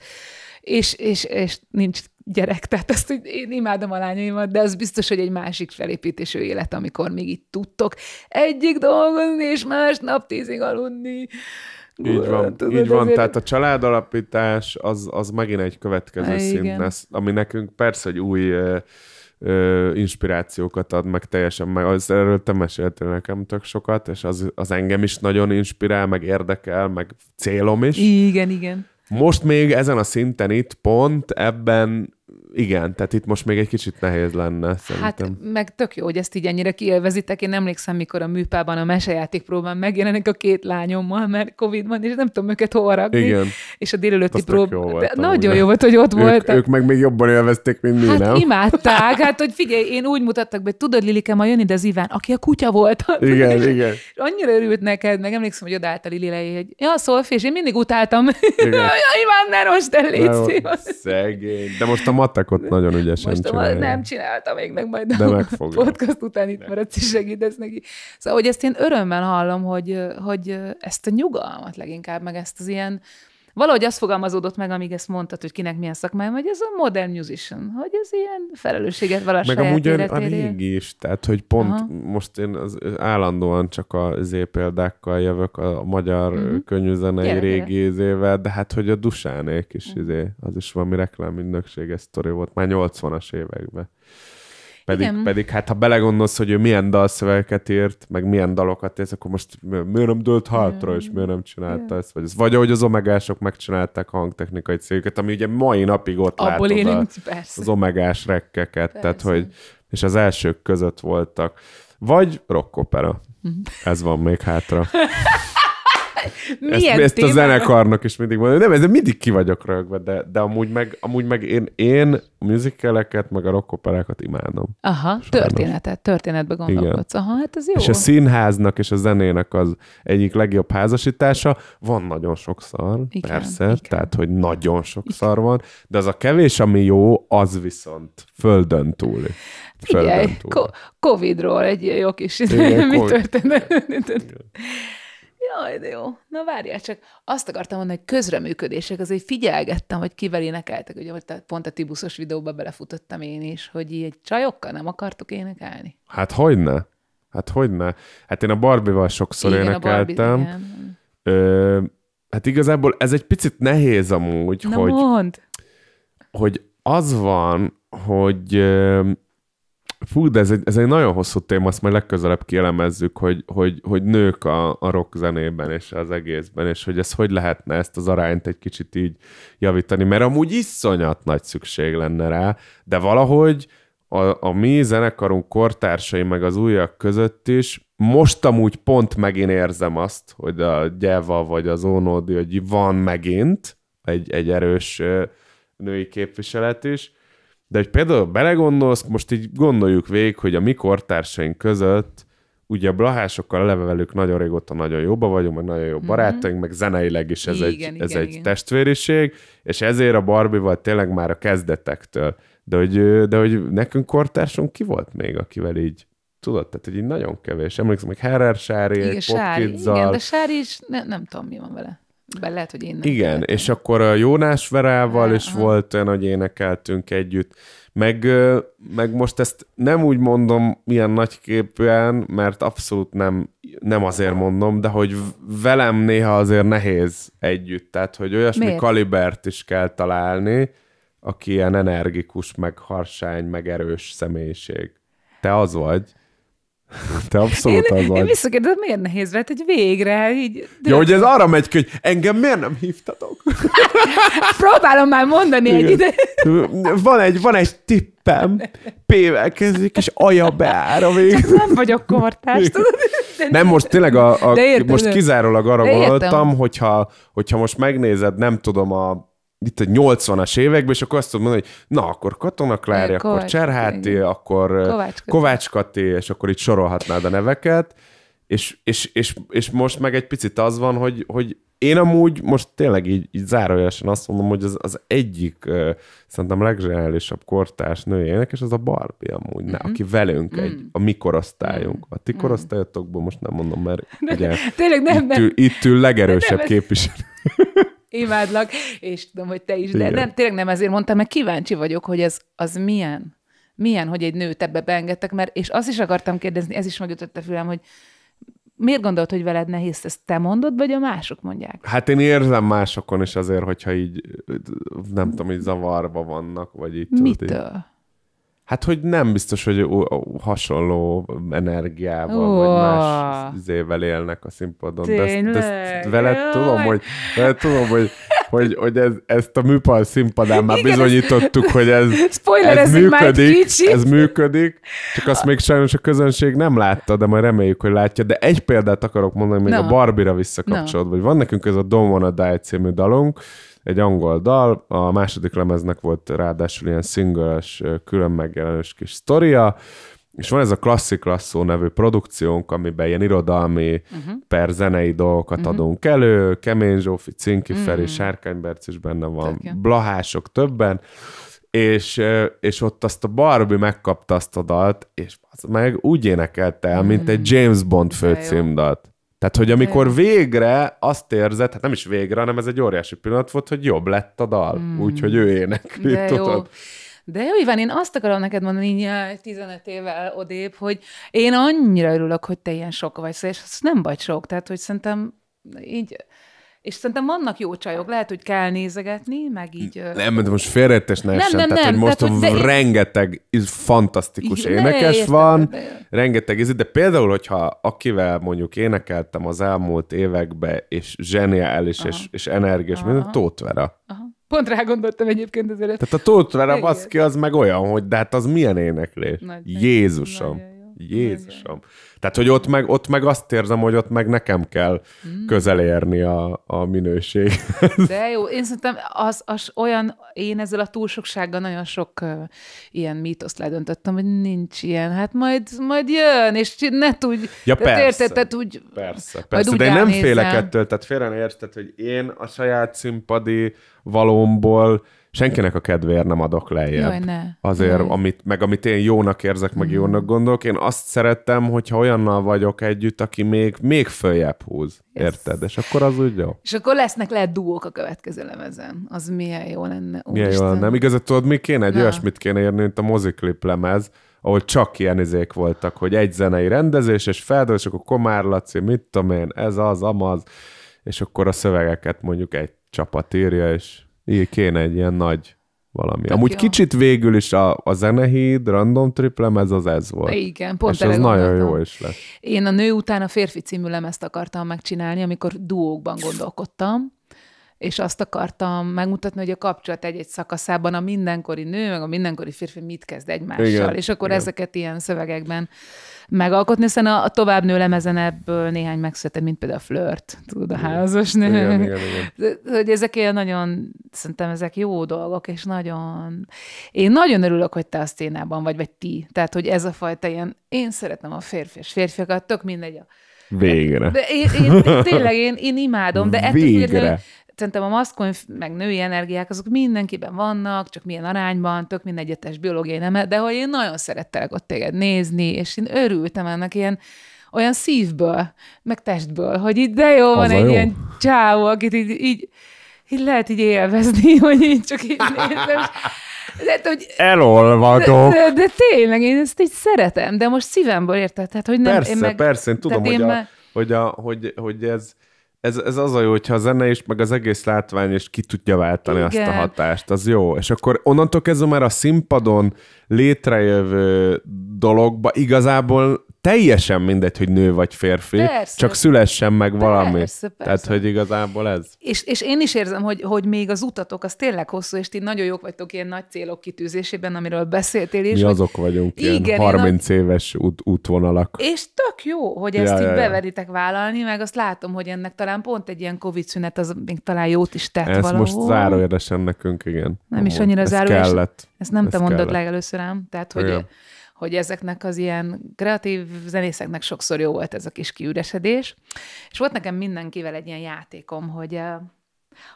és, és, és nincs gyerek, tehát ezt hogy én imádom a lányaimat, de az biztos, hogy egy másik felépítésű élet, amikor még itt tudtok egyik dolgozni, és másnap tízig aludni. Így van, hát Tudod, így van. Ezért... tehát a családalapítás az, az megint egy következő Há, szint lesz, ami nekünk persze, hogy új ö, ö, inspirációkat ad meg teljesen, meg az, erről te meséltél nekem tök sokat, és az, az engem is nagyon inspirál, meg érdekel, meg célom is. Igen, igen. Most még ezen a szinten itt pont ebben igen, tehát itt most még egy kicsit nehéz lenne hát, szerintem. Hát meg tök jó, hogy ezt így ennyire kielvezitek. Én emlékszem, mikor a műpában a mesejáték próbán megjelenik a két lányommal, mert Covid van, és nem tudom őket hol rakni. Igen. És a délelőtti próbán. Nagyon jó volt, hogy ott ők, voltak. Ők meg még jobban élvezték, mint mi, hát nem? imádták. Hát, hogy figyelj, én úgy mutattak be, tudod, Lilike, ma jön ide az Iván, aki a kutya volt. Igen, és, igen. És annyira örült neked, meg emlékszem, hogy odállt a Lili hogy ja, Szolfi, és én mindig utáltam. ja, Iván, ne rossz, de légy De most a matek csináltak ott de, nagyon ügyesen Most csinálják. nem csinálta még meg majd De a podcast után itt maradsz és segítesz neki. Szóval, hogy ezt én örömmel hallom, hogy, hogy ezt a nyugalmat leginkább, meg ezt az ilyen, valahogy azt fogalmazódott meg, amíg ezt mondtad, hogy kinek milyen szakmája, hogy ez a modern musician, hogy ez ilyen felelősséget valami Meg amúgy a régi is, tehát hogy pont Aha. most én az, állandóan csak a Z példákkal jövök a magyar mm-hmm. könyvzenei régi gyere. izével, de hát hogy a Dusánék is mm. izé, az is valami reklámügynökség, ez sztori volt már 80-as években. Pedig, Igen. pedig hát ha belegondolsz, hogy ő milyen dalszövegeket írt, meg milyen dalokat ez, akkor most miért nem dőlt hátra, és miért nem csinálta Igen. ezt? Vagy, ez. vagy ahogy az omegások megcsinálták a hangtechnikai cégüket, ami ugye mai napig ott Abból látod élünk, a, az omegás rekkeket, persze. tehát hogy, és az elsők között voltak. Vagy rockopera. Uh-huh. Mhm. Ez van még hátra. Milyen ezt, ezt a zenekarnak is mindig mondom. Nem, ez mindig ki vagyok rögve, de, de amúgy meg, amúgy meg én, én a műzikeleket, meg a rockoperákat imádom. Aha, Sajnos. történetet, történetbe gondolkodsz. Igen. Aha, hát ez jó. És a színháznak és a zenének az egyik legjobb házasítása. Van nagyon sok szar, igen, persze, igen. tehát, hogy nagyon sok igen. szar van, de az a kevés, ami jó, az viszont földön túl. Figyelj, Covidról egy jó kis Igen, mi COVID. történt. Jaj, de jó. Na várjál csak. Azt akartam mondani, hogy közreműködések, azért figyelgettem, hogy kivel énekeltek. Ugye hogy pont a Tibuszos videóba belefutottam én is, hogy így csajokkal nem akartok énekelni. Hát hogyne. Hát hogyne. Hát én a Barbie-val sokszor igen, énekeltem. A Barbie, igen. Ö, hát igazából ez egy picit nehéz amúgy, Na hogy, mond. hogy az van, hogy Fú, de ez egy, ez egy nagyon hosszú téma, azt majd legközelebb kielemezzük, hogy, hogy, hogy nők a, a rock zenében és az egészben, és hogy ez hogy lehetne ezt az arányt egy kicsit így javítani, mert amúgy iszonyat nagy szükség lenne rá, de valahogy a, a mi zenekarunk kortársai meg az újak között is most amúgy pont megint érzem azt, hogy a Gyeva vagy az Onodi, hogy van megint egy, egy erős női képviselet is, de hogy például belegondolsz, most így gondoljuk végig, hogy a mi kortársaink között ugye a blahásokkal, a velük nagyon régóta nagyon jóba vagyunk, meg nagyon jó mhm. barátaink, mm-hmm. meg zeneileg is ez igen, egy, igen, ez igen, egy igen. testvériség, és ezért a Barbie-val tényleg már a kezdetektől. De hogy, de hogy nekünk kortársunk ki volt még, akivel így tudod, tehát hogy így nagyon kevés. Emlékszem, hogy Herrer Sári, igen, Sári, igen, de Sári is, ne, nem tudom, mi van vele. Be lehet, hogy én nem Igen, szeretem. és akkor a Jónás Verával Há, is aha. volt olyan, hogy énekeltünk együtt. Meg, meg most ezt nem úgy mondom ilyen nagyképűen, mert abszolút nem, nem azért mondom, de hogy velem néha azért nehéz együtt. Tehát, hogy olyasmi Miért? kalibert is kell találni, aki ilyen energikus, meg harsány, meg erős személyiség. Te az vagy te abszolút én, az vagy. Én visszakérdezem, miért nehéz lett, hogy végre így... De... Jó, hogy ez arra megy, hogy engem miért nem hívtatok? Próbálom már mondani Igen. egy ide. Van egy, van egy tippem, P-vel kezdik, és aja beára a nem vagyok kortás, tudod? De nem, most tényleg a, a értem, most kizárólag arra gondoltam, hogyha, hogyha most megnézed, nem tudom, a itt a 80-as években, és akkor azt tudom mondani, hogy na, akkor Katona Klári, Kovács, akkor Cserháti, akkor Kovács Kati. és akkor itt sorolhatnád a neveket, és, és, és, és most meg egy picit az van, hogy, hogy én amúgy most tényleg így, így zárójelesen azt mondom, hogy az, az egyik uh, szerintem legzseniálisabb kortárs női és az a Barbie amúgy, mm-hmm. ne, aki mhm. velünk mm. egy, a mi korosztályunk. Mhm. A ti mhm. korosztályotokból most nem mondom, mert ugye, tényleg nem, itt, ül, itt ül legerősebb képviselő. imádlak, és tudom, hogy te is, de nem, tényleg nem ezért mondtam, mert kíváncsi vagyok, hogy ez az milyen. Milyen, hogy egy nőt ebbe beengedtek, mert, és azt is akartam kérdezni, ez is megütött a fülem, hogy miért gondolod, hogy veled nehéz? Ezt te mondod, vagy a mások mondják? Hát én érzem másokon is azért, hogyha így, nem tudom, így zavarba vannak, vagy így. Mitől? Tudod, így Hát, hogy nem biztos, hogy hasonló energiával, oh. vagy más izével élnek a színpadon. De ezt, de ezt veled tudom, hogy, veled tudom, hogy, hogy, hogy ez, ezt a műpal színpadán már Igen, bizonyítottuk, ez, hogy ez, ez működik, ez működik, csak azt még sajnos a közönség nem látta, de majd reméljük, hogy látja. De egy példát akarok mondani, még no. a Barbira visszakapcsolódva, no. hogy van nekünk ez a Don't Wanna Die című dalunk, egy angol dal, a második lemeznek volt ráadásul ilyen singles, külön megjelenős kis sztoria, és van ez a Klasszik Lasszó nevű produkciónk, amiben ilyen irodalmi uh-huh. per zenei dolgokat uh-huh. adunk elő, Kemény Zsófi, Cinki uh-huh. Mhm. Feri, is benne van, Tökje. Blahások többen, és, és ott azt a Barbie megkapta azt a dalt, és az meg úgy énekelte el, mint egy mm. James Bond főcímdalt. Tehát, hogy amikor végre azt érzed, hát nem is végre, hanem ez egy óriási pillanat volt, hogy jobb lett a dal, hmm. úgyhogy ő énekli, De tudod. Jó. De jó, Iván, én azt akarom neked mondani, így 15 eh, évvel odébb, hogy én annyira örülök, hogy te ilyen sok vagy, szóval, és ez nem vagy sok, tehát hogy szerintem így és szerintem vannak jó csajok, lehet, hogy kell nézegetni, meg így... Nem, de most félreértés ne essen, tehát, nem, hogy most tehát, hogy de rengeteg én... fantasztikus ne, énekes értem, van, de... rengeteg íz, de például, hogyha akivel mondjuk énekeltem az elmúlt években, és zseniális, és, és energiás, mint a Tóth Vera. Aha. Pont rá gondoltam egyébként ezért Tehát a Tóth Vera ki, az meg olyan, hogy de hát az milyen éneklés. Nagy Jézusom. Nagy, Jézusom. Tehát, hogy ott meg, ott meg azt érzem, hogy ott meg nekem kell mm. közel érni a, a minőség. De jó, én szerintem az, az olyan, én ezzel a túlsoksággal nagyon sok uh, ilyen mítoszt ledöntöttem, hogy nincs ilyen, hát majd, majd jön, és ne tudj, ja, tehát persze, érted, tehát úgy, persze, persze, de én nem félek ettől, tehát félre érted, hogy én a saját színpadi valómból senkinek a kedvéért nem adok lejjebb. Jaj, ne. Azért, ne. Amit, meg amit én jónak érzek, meg mm. jónak gondolok, én azt szerettem, hogyha olyannal vagyok együtt, aki még, még följebb húz. Yes. Érted? És akkor az úgy jó. És akkor lesznek lehet duók a következő lemezen. Az milyen jó lenne. Úr milyen jó lenne. Igazad tudod, mi kéne? Egy Na. olyasmit kéne érni, mint a moziklip lemez, ahol csak ilyen izék voltak, hogy egy zenei rendezés, és feldol, és akkor Komár Laci, mit tudom én, ez az, amaz, és akkor a szövegeket mondjuk egy csapat írja, és így kéne egy ilyen nagy valami. Tök Amúgy jó. kicsit végül is a, a zenehíd, random triplem, ez az ez volt. Igen, pont És ez nagyon jó is lett. Én a nő után a férfi című lemezt akartam megcsinálni, amikor duókban gondolkodtam, és azt akartam megmutatni, hogy a kapcsolat egy-egy szakaszában a mindenkori nő, meg a mindenkori férfi mit kezd egymással, igen, és akkor igen. ezeket ilyen szövegekben megalkotni, hiszen a, tovább nő lemezen ebből néhány megszületett, mint például a flirt, tudod, a házas nő. Igen, igen, igen. Hogy ezek ilyen nagyon, szerintem ezek jó dolgok, és nagyon, én nagyon örülök, hogy te a szénában vagy, vagy ti. Tehát, hogy ez a fajta ilyen, én szeretem a férfi és férfiakat, tök mindegy a Végre. De én, én, tényleg, én, én imádom, de ettől Végre szerintem a maszkony, meg női energiák, azok mindenkiben vannak, csak milyen arányban, tök minden egyetes biológiai nem, de hogy én nagyon szerettelek ott téged nézni, és én örültem ennek ilyen, olyan szívből, meg testből, hogy így de jó, az van egy jó. ilyen csávó, akit így, így, így lehet így élvezni, hogy én csak így nézem. De, hát, hogy, Elolvadok. De, de, de tényleg, én ezt így szeretem, de most szívemből érted. Tehát, hogy nem, persze, én meg, persze, én tudom, hogy, én a, hogy, a, hogy, hogy ez ez, ez az a jó, hogyha a zene is, meg az egész látvány is ki tudja váltani Igen. azt a hatást, az jó. És akkor onnantól kezdve már a színpadon létrejövő dologba igazából teljesen mindegy, hogy nő vagy férfi, persze. csak szülessen meg persze, valami. Persze, persze. Tehát, hogy igazából ez. És, és én is érzem, hogy, hogy még az utatok az tényleg hosszú, és ti nagyon jók vagytok ilyen nagy célok kitűzésében, amiről beszéltél is. Mi hogy... azok vagyunk, igen, ilyen 30 a... éves út, útvonalak. És tök jó, hogy ezt ja, így ja, ja. beveritek vállalni, meg azt látom, hogy ennek talán pont egy ilyen Covid szünet az még talán jót is tett ez valahol. most zárójelesen nekünk, igen. Nem is annyira zárójelesen. Ezt kellett. Ezt nem ez te mondod legelőször ám, tehát hogy... Igen hogy ezeknek az ilyen kreatív zenészeknek sokszor jó volt ez a kis kiüresedés. És volt nekem mindenkivel egy ilyen játékom, hogy eh,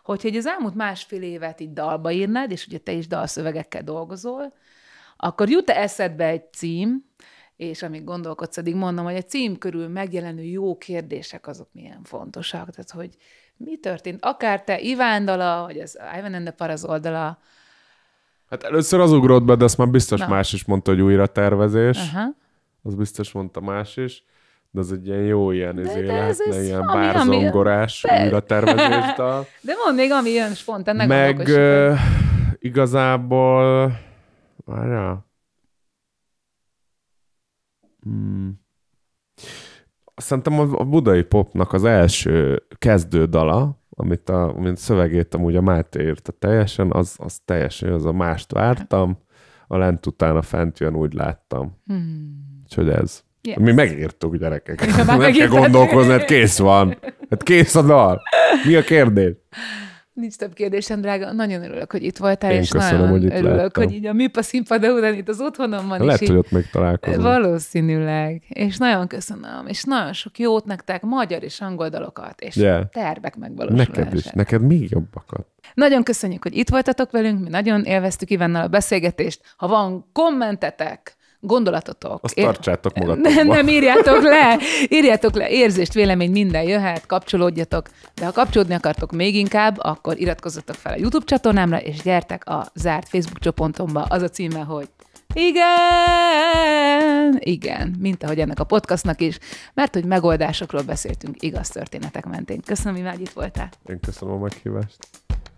hogyha egy az elmúlt másfél évet így dalba írnád, és ugye te is dalszövegekkel dolgozol, akkor jut eszedbe egy cím, és amíg gondolkodsz, addig mondom, hogy a cím körül megjelenő jó kérdések azok milyen fontosak, tehát hogy mi történt, akár te Iván dala, vagy az Ivan and the Paraz oldala, Hát először az ugrott be, de azt már biztos Na. más is mondta, hogy újra tervezés. Aha. Az biztos mondta más is. De az egy ilyen jó ilyen, de, izé de ez lehetne, ez ilyen bárzongorás, újra tervezés De mond még, ami jön spontán, ennek Meg uh, igazából... Várja. Hmm. Szerintem a budai popnak az első kezdődala, amit a, amit a szövegét amúgy a Máté írta teljesen, az, az teljesen az a mást vártam, a lent utána fent jön, úgy láttam. Hmm. Úgyhogy ez. Yes. Mi megírtuk, gyerekek. Nem kell gondolkozni, hát kész van. Hát kész a dal. Mi a kérdés? Nincs több kérdésem, drága. Nagyon örülök, hogy itt voltál, Én és köszönöm, nagyon hogy itt örülök, láttam. hogy így a MIPA színpada után itt az otthonomban Lehet, is. Lehet, hogy ott találkozunk. Valószínűleg. És nagyon köszönöm, és nagyon sok jót nektek, magyar és angol dalokat, és yeah. tervek megvalósulását. Neked is, neked még jobbakat. Nagyon köszönjük, hogy itt voltatok velünk, mi nagyon élveztük Ivennel a beszélgetést. Ha van kommentetek, gondolatotok. Azt ér... tartsátok magatokba. Nem, nem, írjátok le, írjátok le, érzést, vélemény, minden jöhet, kapcsolódjatok, de ha kapcsolódni akartok még inkább, akkor iratkozzatok fel a YouTube csatornámra, és gyertek a zárt Facebook csoportomba, az a címe, hogy igen, igen, mint ahogy ennek a podcastnak is, mert hogy megoldásokról beszéltünk igaz történetek mentén. Köszönöm, hogy itt voltál. Én köszönöm a meghívást.